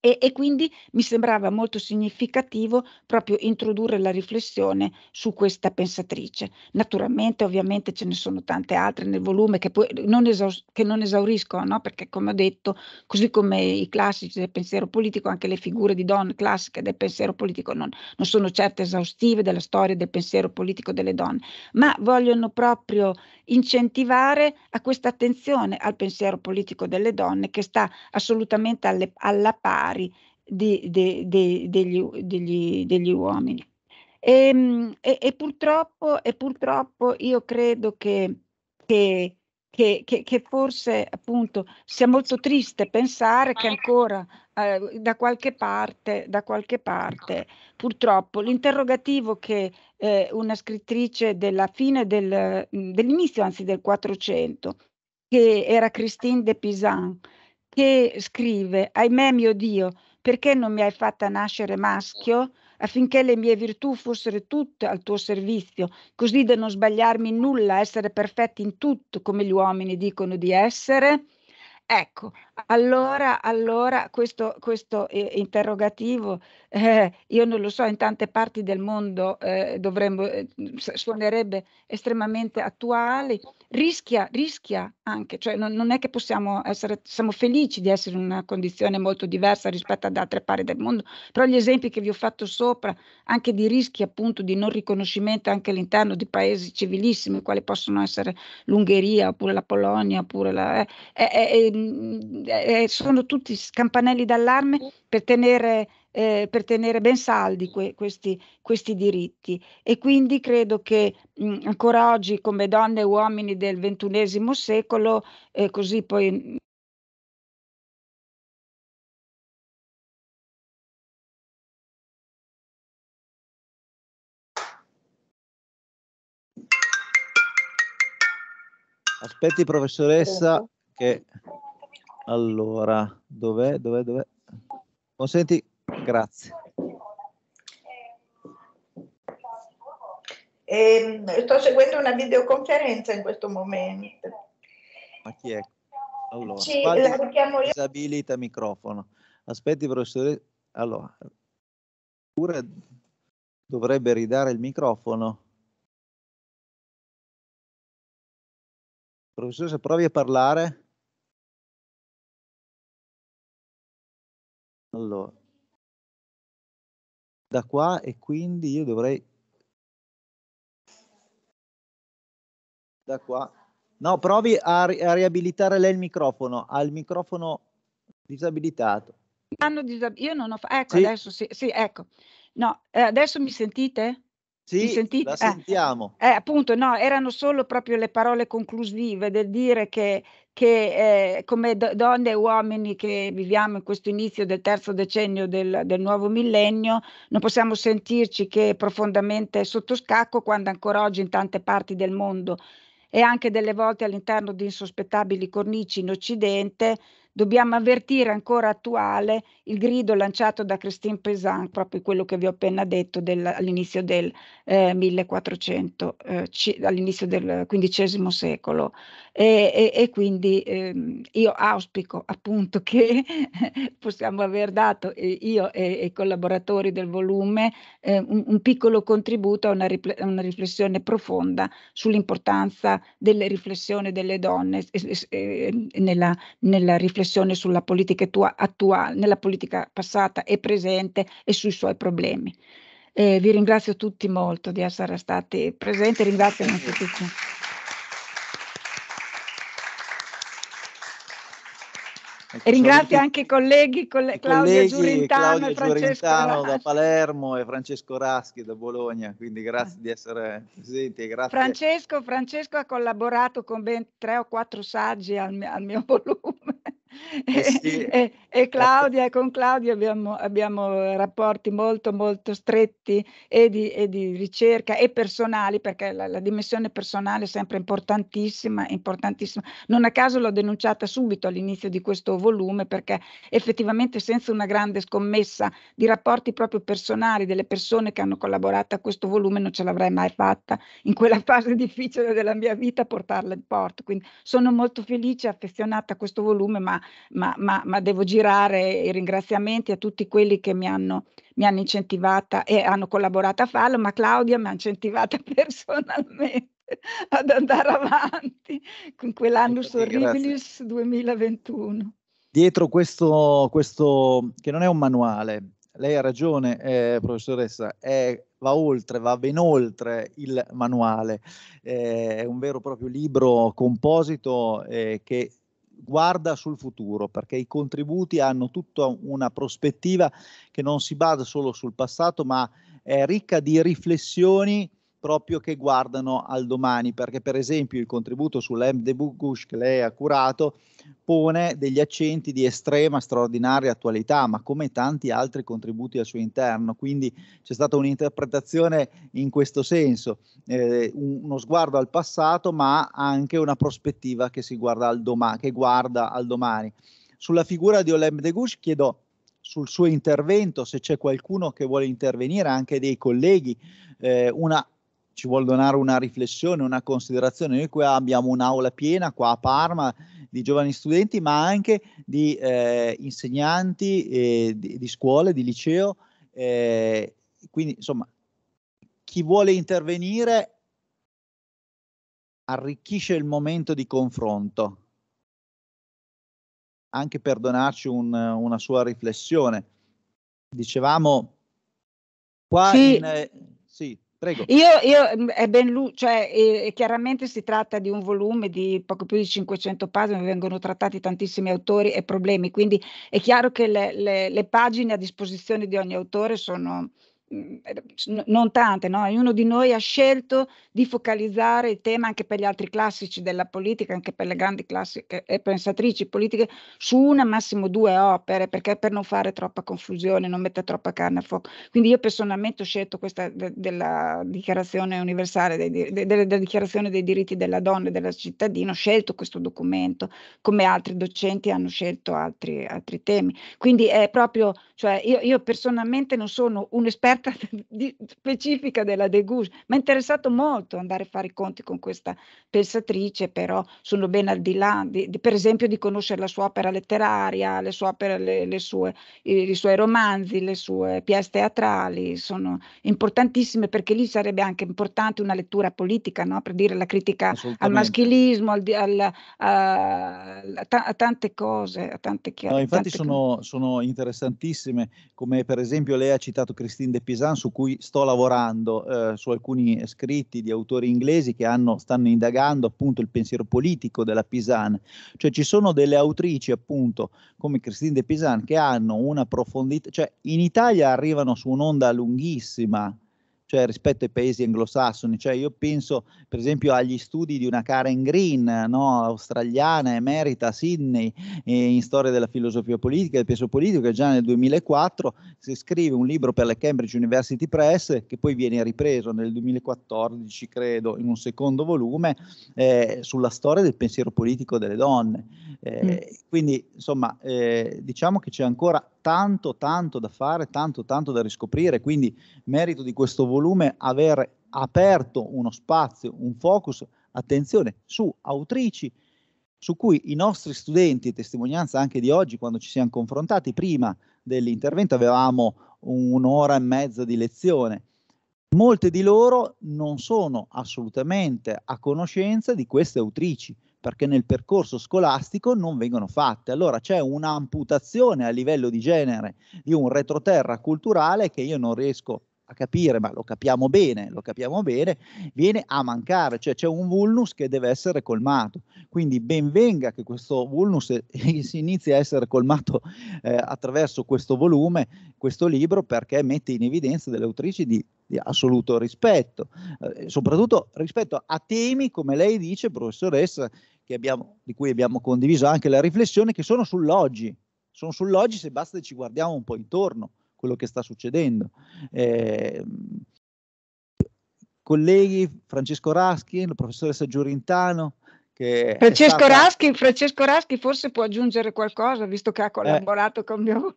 E, e, quindi mi sembrava molto significativo proprio introdurre la riflessione su questa pensatrice. Naturalmente, ovviamente ce ne sono tante altre nel volume che, poi eh, non, esaus- che non esaurisco, no? perché come ho detto, così come i classici del pensiero politico, anche le figure di donne classiche del pensiero politico non, non sono certo esaustive della storia del pensiero politico delle donne, ma vogliono proprio incentivare a questa attenzione al pensiero politico delle donne che sta assolutamente alle, alla pari pari di, de, de, degli, degli, degli, uomini. E, ehm, e, e, purtroppo, e purtroppo io credo che, che che, che, che, forse appunto sia molto triste pensare che ancora eh, da, qualche parte, da qualche parte, purtroppo, l'interrogativo che eh, una scrittrice della fine del, dell'inizio, anzi del 400, che era Christine de Pizan, che scrive, ahimè mio Dio, perché non mi hai fatta nascere maschio? affinché le mie virtù fossero tutte al tuo servizio, così da non sbagliarmi in nulla, essere perfetti in tutto come gli uomini dicono di essere. Ecco, allora, allora questo, questo eh, interrogativo, eh, io non lo so, in tante parti del mondo eh, dovremmo, eh, suonerebbe estremamente attuale, rischia, rischia anche, cioè non, non, è che possiamo essere, siamo felici di essere in una condizione molto diversa rispetto ad altre parti del mondo, però gli esempi che vi ho fatto sopra, anche di rischi appunto di non riconoscimento anche all'interno di paesi civilissimi, quali possono essere l'Ungheria oppure la Polonia, oppure la... Eh, eh, eh eh, eh, sono tutti campanelli d'allarme per tenere, eh, per tenere ben saldi que, questi, questi, diritti. E quindi credo che mh, mm, ancora oggi, come donne e uomini del ventunesimo secolo, eh, così poi mm, Aspetti professoressa che allora, dov'è? Dov'è? Dov'è? Consenti? Oh, grazie. E ehm, sto seguendo una videoconferenza in questo momento. Ma chi è? Allora, sì, la richiamo io. Disabilita microfono. Aspetti, professore. Allora, pure dovrebbe ridare il microfono. Professore, se provi a parlare. Allora, da qua e quindi io dovrei... Da qua. No, provi a, ri a riabilitare lei il microfono, ha il microfono disabilitato. Io non ho... Ecco, sì. adesso sì, sì ecco. No, eh, adesso mi sentite? Sì, la eh, sentiamo. Eh, eh, appunto, no, erano solo proprio le parole conclusive del dire che, che eh, come do- donne e uomini che viviamo in questo inizio del terzo decennio del, del, nuovo millennio, non possiamo sentirci che profondamente sotto scacco quando ancora oggi in tante parti del mondo e anche delle volte all'interno di insospettabili cornici in Occidente dobbiamo avvertire ancora attuale il grido lanciato da Christine Pesan, proprio quello che vi ho appena detto del, all'inizio del eh, 1400, eh, c- all'inizio del XV secolo. E, e, e quindi eh, io auspico appunto che possiamo aver dato io e, i collaboratori del volume eh, un, un, piccolo contributo a una, ripl- una, riflessione profonda sull'importanza delle riflessioni delle donne eh, nella, nella riflessione riflessione sulla politica tua, attuale, nella politica passata e presente e sui suoi problemi. Eh, vi ringrazio tutti molto di essere stati presenti, ringrazio innanzitutto. E ringrazio anche i colleghi, coll- Claudio Giurintano Claudio e Francesco Giurintano da Palermo e Francesco Raschi da Bologna, quindi grazie di essere presenti. Francesco, Francesco ha collaborato con ben tre o quattro saggi al, al mio volume. Eh sì. e, e, Claudia, con Claudia abbiamo, abbiamo, rapporti molto molto stretti e di, e di ricerca e personali, perché la, la, dimensione personale è sempre importantissima, importantissima. Non a caso l'ho denunciata subito all'inizio di questo volume, perché effettivamente senza una grande scommessa di rapporti proprio personali delle persone che hanno collaborato a questo volume non ce l'avrei mai fatta in quella fase difficile della mia vita portarla in porto. Quindi sono molto felice e affezionata a questo volume, ma ma, ma, ma devo girare i ringraziamenti a tutti quelli che mi hanno, mi hanno incentivata e hanno collaborato a farlo, ma Claudia mi ha incentivata personalmente ad andare avanti con quell'annus horribilis 2021. Dietro questo, questo, che non è un manuale, lei ha ragione, eh, professoressa, è, va oltre, va ben oltre il manuale, eh, è un vero e proprio libro composito eh, che guarda sul futuro perché i contributi hanno tutta una prospettiva che non si basa solo sul passato ma è ricca di riflessioni proprio che guardano al domani, perché per esempio il contributo sull'Em de Bugush che lei ha curato pone degli accenti di estrema, straordinaria attualità, ma come tanti altri contributi al suo interno, quindi c'è stata un'interpretazione in questo senso, eh, uno sguardo al passato, ma anche una prospettiva che, si guarda, al doma- che guarda al domani. Sulla figura di Olem de Gush chiedo sul suo intervento, se c'è qualcuno che vuole intervenire, anche dei colleghi, eh, una ci vuole donare una riflessione, una considerazione. Noi qui abbiamo un'aula piena qua a Parma di giovani studenti, ma anche di eh, insegnanti eh, di, di, scuole, di liceo. Eh, quindi, insomma, chi vuole intervenire arricchisce il momento di confronto, anche per donarci un, una sua riflessione. Dicevamo qua sì. In, eh, sì. Prego. Io, io mm, è ben lu- cioè, eh, chiaramente si tratta di un volume di poco più di 500 pagine, vengono trattati tantissimi autori e problemi, quindi è chiaro che le, le, le pagine a disposizione di ogni autore sono, Mhmm, mhmm, non tante, no? ognuno di noi ha scelto di focalizzare il tema anche per gli altri classici della politica, anche per le grandi classiche e pensatrici politiche, su una, massimo due opere, perché per non fare troppa confusione, non mettere troppa carne a fuoco. Quindi io personalmente ho scelto questa de- della dichiarazione universale, dei, de- de- della dichiarazione dei diritti della donna e della cittadina, ho scelto questo documento, come altri docenti hanno scelto altri, altri temi. Quindi è proprio, cioè io, io personalmente non sono un esperto giornata di, specifica della degusta. Mi è interessato molto andare a fare i conti con questa pensatrice, però sono ben al di là, di, di, per esempio, di conoscere la sua opera letteraria, le sue opere, le, le sue, i, i, suoi romanzi, le sue pièce teatrali, sono importantissime perché lì sarebbe anche importante una lettura politica, no? per dire la critica al maschilismo, al, al, a, a, tante cose. A tante, no, infatti tante sono, sono, interessantissime, come per esempio lei ha citato Christine De Pietro, Pisan su cui sto lavorando eh, su alcuni scritti di autori inglesi che hanno, stanno indagando appunto il pensiero politico della Pisan, cioè ci sono delle autrici appunto come Christine de Pisan che hanno una profondità, cioè in Italia arrivano su un'onda lunghissima cioè rispetto ai paesi anglosassoni. Cioè io penso per esempio agli studi di una Karen Green, no? australiana, emerita a Sydney, eh, in storia della filosofia politica, del peso politico, che già nel 2004 si scrive un libro per la Cambridge University Press che poi viene ripreso nel 2014, credo, in un secondo volume eh, sulla storia del pensiero politico delle donne. Eh, mm. Quindi insomma eh, diciamo che c'è ancora tanto tanto da fare, tanto tanto da riscoprire, quindi merito di questo volume aver aperto uno spazio, un focus, attenzione, su autrici su cui i nostri studenti, testimonianza anche di oggi, quando ci siamo confrontati prima dell'intervento, avevamo un'ora e mezza di lezione. Molte di loro non sono assolutamente a conoscenza di queste autrici, perché nel percorso scolastico non vengono fatte. Allora c'è un'amputazione a livello di genere di un retroterra culturale che io non riesco a capire, ma lo capiamo bene, lo capiamo bene, viene a mancare, cioè c'è un vulnus che deve essere colmato. Quindi ben venga che questo vulnus eh, si inizi a essere colmato eh, attraverso questo volume, questo libro, perché mette in evidenza delle autrici di, di assoluto rispetto, eh, soprattutto rispetto a temi, come lei dice, professoressa, abbiamo, di cui abbiamo condiviso anche la riflessione, che sono sull'oggi. Sono sull'oggi se basta ci guardiamo un po' intorno quello che sta succedendo. Eh, colleghi, Francesco Raschi, il professoressa Giurintano, Francesco, stata... Raschi, Francesco, Raschi, forse può aggiungere qualcosa visto che ha eh. collaborato eh. con mio,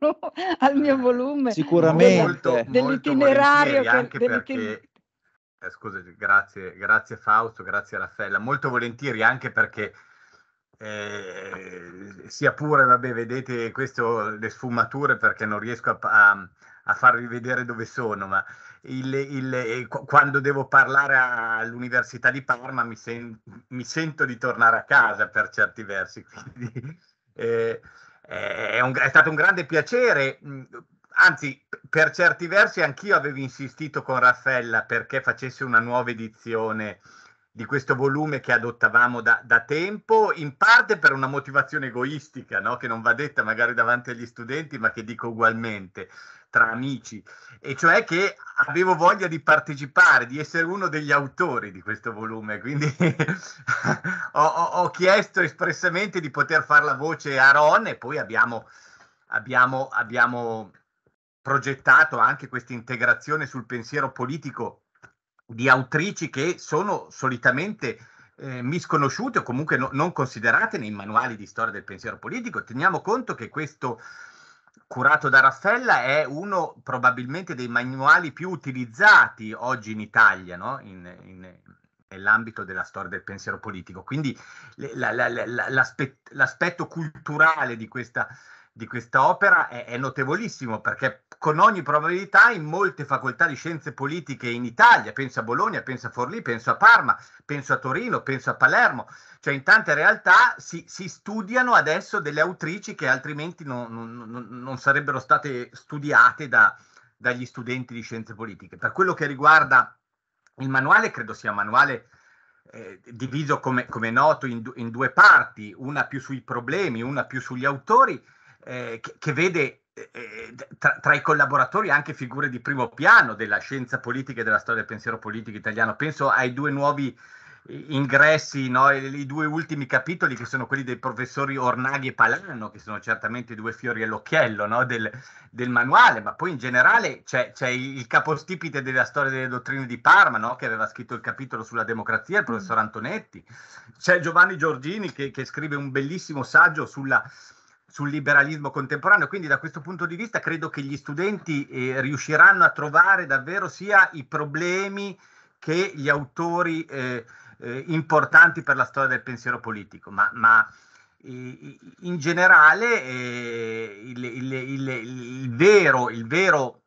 al mio eh, volume sicuramente dell'itinerario molto che, dell'itin... eh, scusa, grazie, grazie Fausto, grazie Raffaella, molto volentieri anche perché eh, sia pure, vabbè, vedete questo, le sfumature perché non riesco a, a, a farvi vedere dove sono, ma il, il, eh, quando devo parlare all'Università di Parma mi, sen, mi, sento di tornare a casa per certi versi, quindi eh, è, un, è stato un grande piacere anzi, per certi versi anch'io avevo insistito con Raffaella perché facesse una nuova edizione di questo volume che adottavamo da, da, tempo, in parte per una motivazione egoistica, no? che non va detta magari davanti agli studenti, ma che dico ugualmente tra amici, e cioè che avevo voglia di partecipare, di essere uno degli autori di questo volume, quindi ho, ho, ho, chiesto espressamente di poter fare la voce a Ron e poi abbiamo, abbiamo, abbiamo progettato anche questa integrazione sul pensiero politico di autrici che sono solitamente eh, misconosciute o comunque no, non considerate nei manuali di storia del pensiero politico. Teniamo conto che questo curato da Raffaella è uno probabilmente dei manuali più utilizzati oggi in Italia, no? in, in, nell'ambito della storia del pensiero politico. Quindi la, la, la, l'aspet, l'aspetto culturale di questa, di questa opera è, è notevolissimo perché con ogni probabilità in molte facoltà di scienze politiche in Italia, penso a Bologna, penso a Forlì, penso a Parma, penso a Torino, penso a Palermo, cioè in tante realtà si, si studiano adesso delle autrici che altrimenti non, non, non sarebbero state studiate da, dagli studenti di scienze politiche. Per quello che riguarda il manuale, credo sia un manuale eh, diviso come, come noto in, in, due parti, una più sui problemi, una più sugli autori, eh, che, che vede eh, tra, tra, i collaboratori anche figure di primo piano della scienza politica e della storia del pensiero politico italiano. Penso ai due nuovi ingressi, no? i due ultimi capitoli che sono quelli dei professori Ornaghi e Palano, che sono certamente due fiori all'occhiello no? del, del, manuale, ma poi in generale c'è, c'è, il capostipite della storia delle dottrine di Parma, no? che aveva scritto il capitolo sulla democrazia, il professor mm. Antonetti, c'è Giovanni Giorgini che, che scrive un bellissimo saggio sulla sul liberalismo contemporaneo, quindi da questo punto di vista credo che gli studenti eh, riusciranno a trovare davvero sia i problemi che gli autori eh, eh, importanti per la storia del pensiero politico, ma, ma in generale eh, il, il, il, il, vero, vero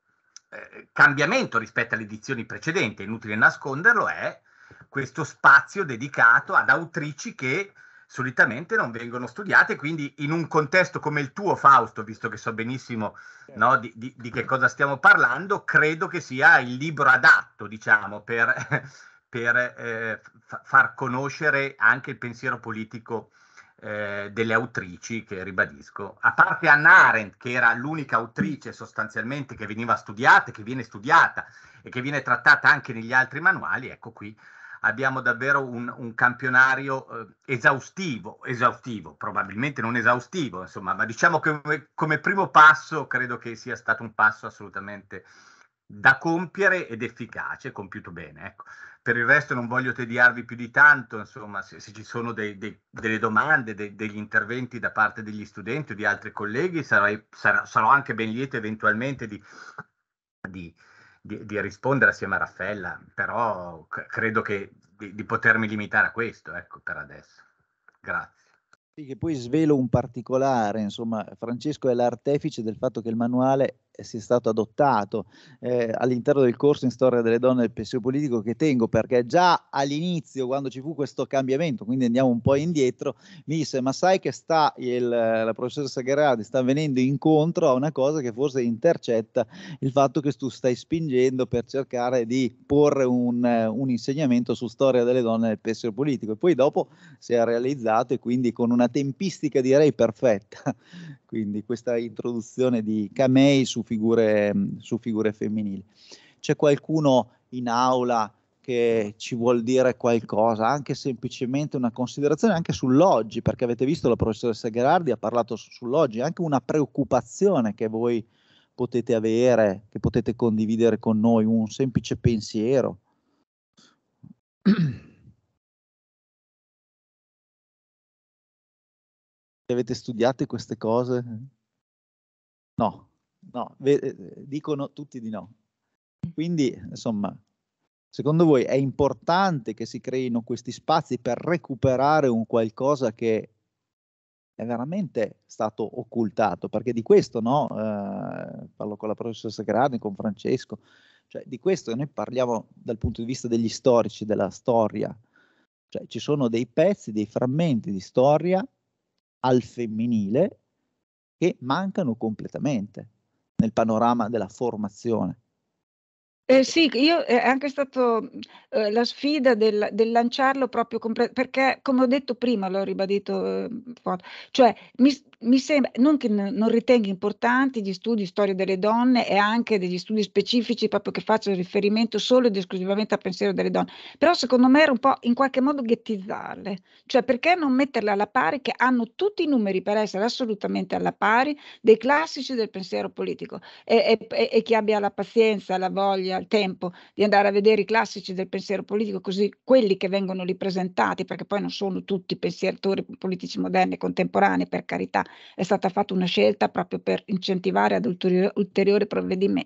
eh, cambiamento rispetto alle edizioni precedenti, è inutile nasconderlo, è questo spazio dedicato ad autrici che solitamente non vengono studiate, quindi in un contesto come il tuo Fausto, visto che so benissimo no, di, di, di, che cosa stiamo parlando, credo che sia il libro adatto, diciamo, per, per eh, far conoscere anche il pensiero politico eh, delle autrici che ribadisco, a parte Anna Arendt che era l'unica autrice sostanzialmente che veniva studiata, che viene studiata e che viene trattata anche negli altri manuali, ecco qui abbiamo davvero un, un campionario eh, esaustivo, esaustivo, probabilmente non esaustivo, insomma, ma diciamo che come, come primo passo credo che sia stato un passo assolutamente da compiere ed efficace, compiuto bene. Ecco. Per il resto non voglio tediarvi più di tanto, insomma, se, se ci sono dei, dei, delle domande, dei, degli interventi da parte degli studenti o di altri colleghi, sarai, sarò, sarò anche ben lieto eventualmente di, di di, di rispondere assieme a Raffaella, però c- credo che di, di, potermi limitare a questo, ecco, per adesso. Grazie. Sì, che poi svelo un particolare, insomma, Francesco è l'artefice del fatto che il manuale sia stato adottato eh, all'interno del corso in storia delle donne del pensiero politico che tengo, perché già all'inizio, quando ci fu questo cambiamento, quindi andiamo un po' indietro, mi disse, ma sai che sta il, la professoressa Gherardi sta venendo incontro a una cosa che forse intercetta il fatto che tu stai spingendo per cercare di porre un, un insegnamento su storia delle donne nel pensiero politico. E poi dopo si è realizzato e quindi con una tempistica direi perfetta. Quindi questa introduzione di Camei su figure, su figure femminili. C'è qualcuno in aula che ci vuol dire qualcosa, anche semplicemente una considerazione anche sull'oggi, perché avete visto la professoressa Gherardi ha parlato sull'oggi, anche una preoccupazione che voi potete avere, che potete condividere con noi, un semplice pensiero. avete studiato queste cose? No. No, eh, eh, dicono tutti di no. Mm. Quindi, insomma, secondo voi è importante che si creino questi spazi per recuperare un qualcosa che è veramente stato occultato? Perché di questo, no? Eh, parlo con la professoressa Grani, con Francesco, cioè di questo noi parliamo dal punto di vista degli storici, della storia. Cioè ci sono dei pezzi, dei frammenti di storia al femminile che mancano completamente nel panorama della formazione. Eh sì, io eh, è anche stata eh, la sfida del, del lanciarlo proprio completo, perché come ho detto prima, l'ho ribadito, eh, cioè mi, mi sembra non che non ritenga importanti gli studi di storia delle donne e anche degli studi specifici proprio che facciano riferimento solo ed esclusivamente al pensiero delle donne, però secondo me era un po' in qualche modo ghettizzarle, cioè perché non metterle alla pari che hanno tutti i numeri per essere assolutamente alla pari dei classici del pensiero politico e, e, e chi abbia la pazienza, la voglia, il tempo di andare a vedere i classici del pensiero politico, così quelli che vengono ripresentati, perché poi non sono tutti pensieratori politici moderni e contemporanei per carità, è stata fatta una scelta proprio per incentivare ad ulteriori,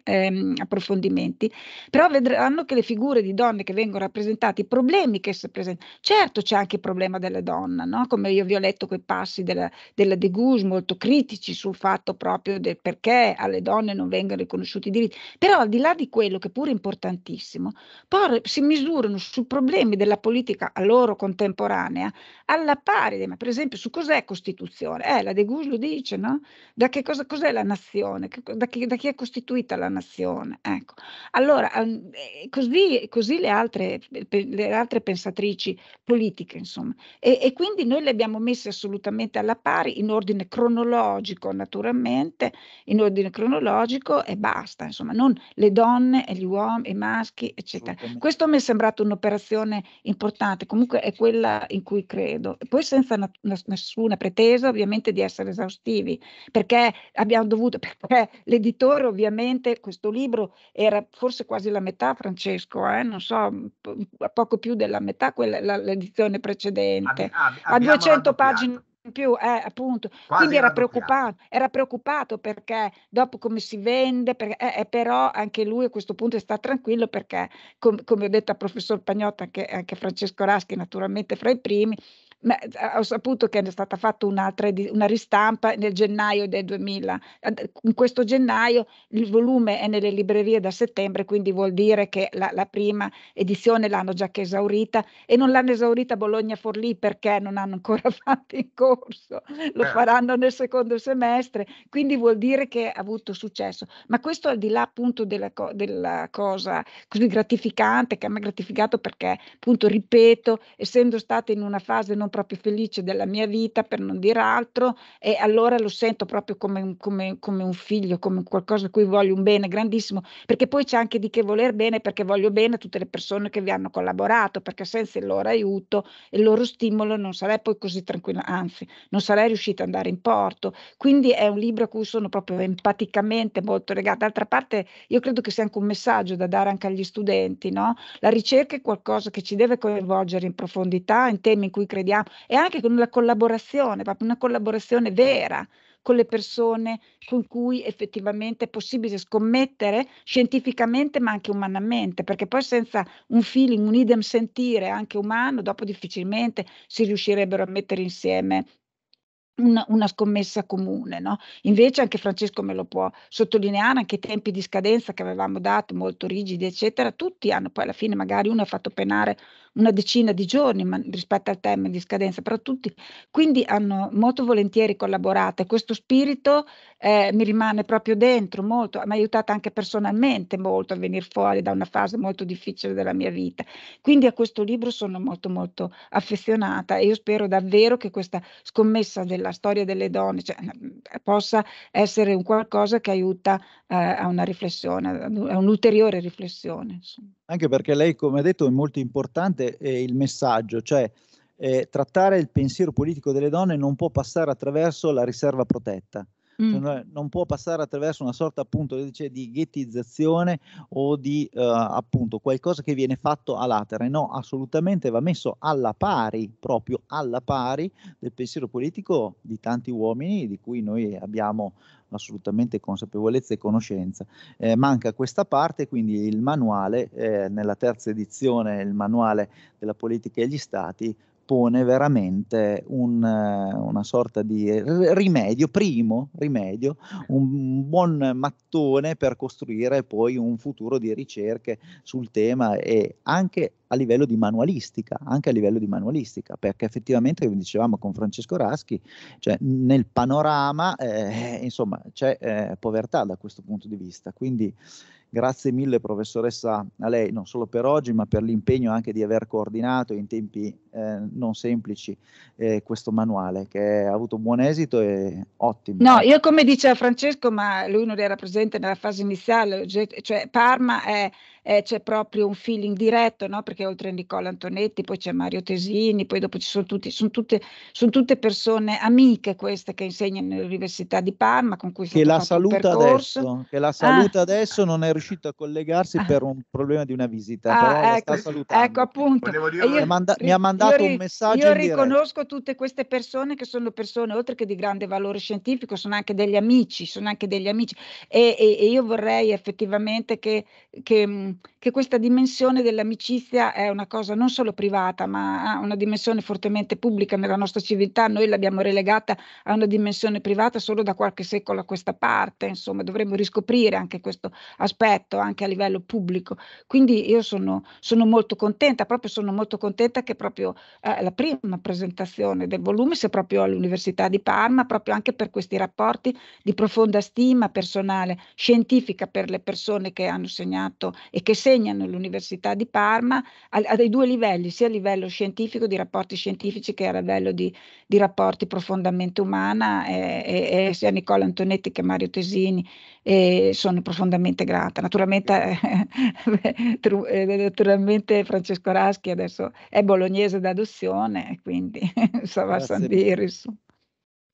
ehm, approfondimenti, però vedranno che le figure di donne che vengono rappresentate, i problemi che si presentano, certo c'è anche il problema della donna, no? come io vi ho letto quei passi della, della De Gouge molto critici sul fatto proprio del perché alle donne non vengono riconosciuti i diritti, però al di là di quello che pure è importantissimo, poi si misurano sui problemi della politica a loro contemporanea alla pari, ma per esempio su cos'è Costituzione? Eh, la De Gus lo dice, no? Da che cosa, cos'è la nazione? Da chi, da chi è costituita la nazione? Ecco. Allora, ehm, eh, così, così le, altre, le, altre, pensatrici politiche, insomma. E, e quindi noi le abbiamo messe assolutamente alla pari in ordine cronologico, naturalmente, in ordine cronologico e basta, insomma, non le donne e gli uomini, i maschi, eccetera. Questo mi è sembrato un'operazione importante, comunque è quella in cui credo. E poi senza na- nessuna pretesa, ovviamente, di essere essere esaustivi, perché abbiamo dovuto, perché l'editore ovviamente, questo libro era forse quasi la metà, Francesco, eh, non so, poco più della metà, quella, la, l'edizione precedente, ab- ab- a 200 pagine in più, eh, appunto. Quasi Quindi era preoccupato, era preoccupato perché dopo come si vende, perché, eh, eh, però anche lui a questo punto sta tranquillo perché, com- come ho detto al professor Pagnotta, anche, anche Francesco Raschi naturalmente fra i primi, ma ho saputo che è stata fatta un'altra una ristampa nel gennaio del 2000. In questo gennaio il volume è nelle librerie da settembre, quindi vuol dire che la, la prima edizione l'hanno già che esaurita e non l'hanno esaurita Bologna-Forlì perché non hanno ancora fatto il corso, lo faranno nel secondo semestre, quindi vuol dire che ha avuto successo. Ma questo al di là appunto della, co- della cosa così gratificante che mi ha gratificato perché appunto ripeto, essendo stata in una fase non proprio felice della mia vita, per non dire altro, e allora lo sento proprio come, come, come un figlio, come qualcosa a cui voglio un bene grandissimo, perché poi c'è anche di che voler bene, perché voglio bene a tutte le persone che vi hanno collaborato, perché senza il loro aiuto e il loro stimolo non sarei poi così tranquilla, anzi, non sarei riuscita ad andare in porto. Quindi è un libro a cui sono proprio empaticamente molto legata. D'altra parte, io credo che sia anche un messaggio da dare anche agli studenti, no? La ricerca è qualcosa che ci deve coinvolgere in profondità, in temi in cui crediamo e anche con una collaborazione, proprio una collaborazione vera con le persone con cui effettivamente è possibile scommettere scientificamente ma anche umanamente, perché poi senza un feeling, un idem sentire anche umano, dopo difficilmente si riuscirebbero a mettere insieme una, una, scommessa comune. No? Invece anche Francesco me lo può sottolineare, anche i tempi di scadenza che avevamo dato, molto rigidi, eccetera, tutti hanno poi alla fine magari uno ha fatto penare una decina di giorni ma, rispetto al termine di scadenza, però tutti quindi hanno molto volentieri collaborato e questo spirito eh, mi rimane proprio dentro molto, mi ha aiutata anche personalmente molto a venire fuori da una fase molto difficile della mia vita. Quindi a questo libro sono molto molto affezionata e io spero davvero che questa scommessa della storia delle donne cioè, eh, possa essere un qualcosa che aiuta eh, a una riflessione, a un'ulteriore riflessione. Insomma. Anche perché lei, come ha detto, è molto importante importante eh, il messaggio, cioè eh, trattare il pensiero politico delle donne non può passare attraverso la riserva protetta. Cioè, mm. cioè, non può passare attraverso una sorta appunto dice, di ghettizzazione o di eh, appunto qualcosa che viene fatto a latere, no, assolutamente va messo alla pari, proprio alla pari del pensiero politico di tanti uomini di cui noi abbiamo assolutamente consapevolezza e conoscenza. Eh, manca questa parte, quindi il manuale, eh, nella terza edizione, il manuale della politica e gli stati, propone veramente un, eh, una sorta di rimedio, primo rimedio, un buon mattone per costruire poi un futuro di ricerche sul tema e anche a livello di manualistica, anche a livello di manualistica, perché effettivamente, come dicevamo con Francesco Raschi, cioè nel panorama, eh, insomma, c'è eh, povertà da questo punto di vista, quindi Grazie mille professoressa a lei, non solo per oggi, ma per l'impegno anche di aver coordinato in tempi eh, non semplici eh, questo manuale che ha avuto buon esito e ottimo. No, io come diceva Francesco, ma lui non era presente nella fase iniziale, cioè Parma è eh, c'è proprio un feeling diretto, no? perché oltre a Nicola Antonetti poi c'è Mario Tesini, poi dopo ci sono, tutti, sono, tutte, sono tutte persone amiche queste che insegnano all'Università di Parma, con cui che la saluta adesso, che la ah, saluta ah. adesso, non è riuscito a collegarsi ah. per un problema di una visita, ah, ecco, ecco, appunto, io, mi, ha mi, ha mandato ri- un messaggio. Io riconosco tutte queste persone che sono persone, oltre che di grande valore scientifico, sono anche degli amici, sono anche degli amici e, e, e io vorrei effettivamente che, che che questa dimensione dell'amicizia è una cosa non solo privata, ma ha una dimensione fortemente pubblica nella nostra civiltà. Noi l'abbiamo relegata a una dimensione privata solo da qualche secolo a questa parte, insomma, dovremmo riscoprire anche questo aspetto anche a livello pubblico. Quindi io sono, sono molto contenta, proprio sono molto contenta che proprio eh, la prima presentazione del volume sia proprio all'Università di Parma, proprio anche per questi rapporti di profonda stima personale, scientifica per le persone che hanno segnato e che segnano l'Università di Parma a, ai due livelli, sia a livello scientifico di rapporti scientifici che a livello di, di rapporti profondamente umana e, e, sia Nicola Antonetti che Mario Tesini sono profondamente grata. Naturalmente, eh, naturalmente Francesco Raschi adesso è bolognese d'adozione, quindi insomma, San Diris.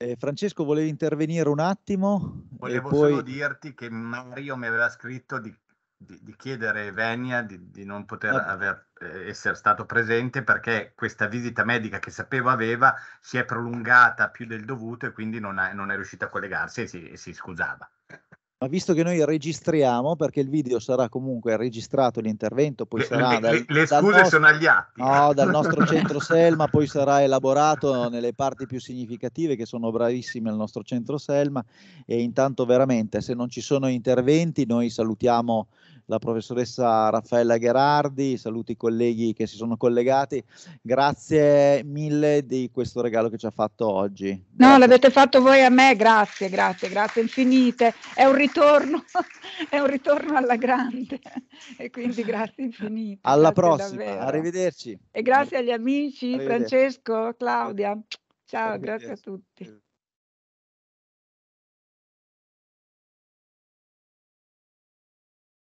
Eh, Francesco, volevi intervenire un attimo? Volevo poi... solo dirti che Mario mi aveva scritto di di, di chiedere Venia di, di non poter ah. aver, eh, essere stato presente perché questa visita medica che sapevo aveva si è prolungata più del dovuto e quindi non, ha, non è riuscita a collegarsi e si, e si scusava. Ma visto che noi registriamo, perché il video sarà comunque registrato, l'intervento poi le, sarà... Dal, le, le scuse nostro, sono agli atti. No, dal nostro centro Selma, poi sarà elaborato nelle parti più significative che sono bravissime al nostro centro Selma e intanto veramente se non ci sono interventi noi salutiamo la professoressa Raffaella Gherardi, saluti i colleghi che si sono collegati. Grazie mille di questo regalo che ci ha fatto oggi. Grazie. No, l'avete fatto voi a me, grazie, grazie, grazie infinite. È un ritorno, è un ritorno alla grande e quindi grazie infinite. Alla grazie prossima, davvero. arrivederci. E grazie agli amici, Francesco, Claudia. Ciao, grazie a tutti.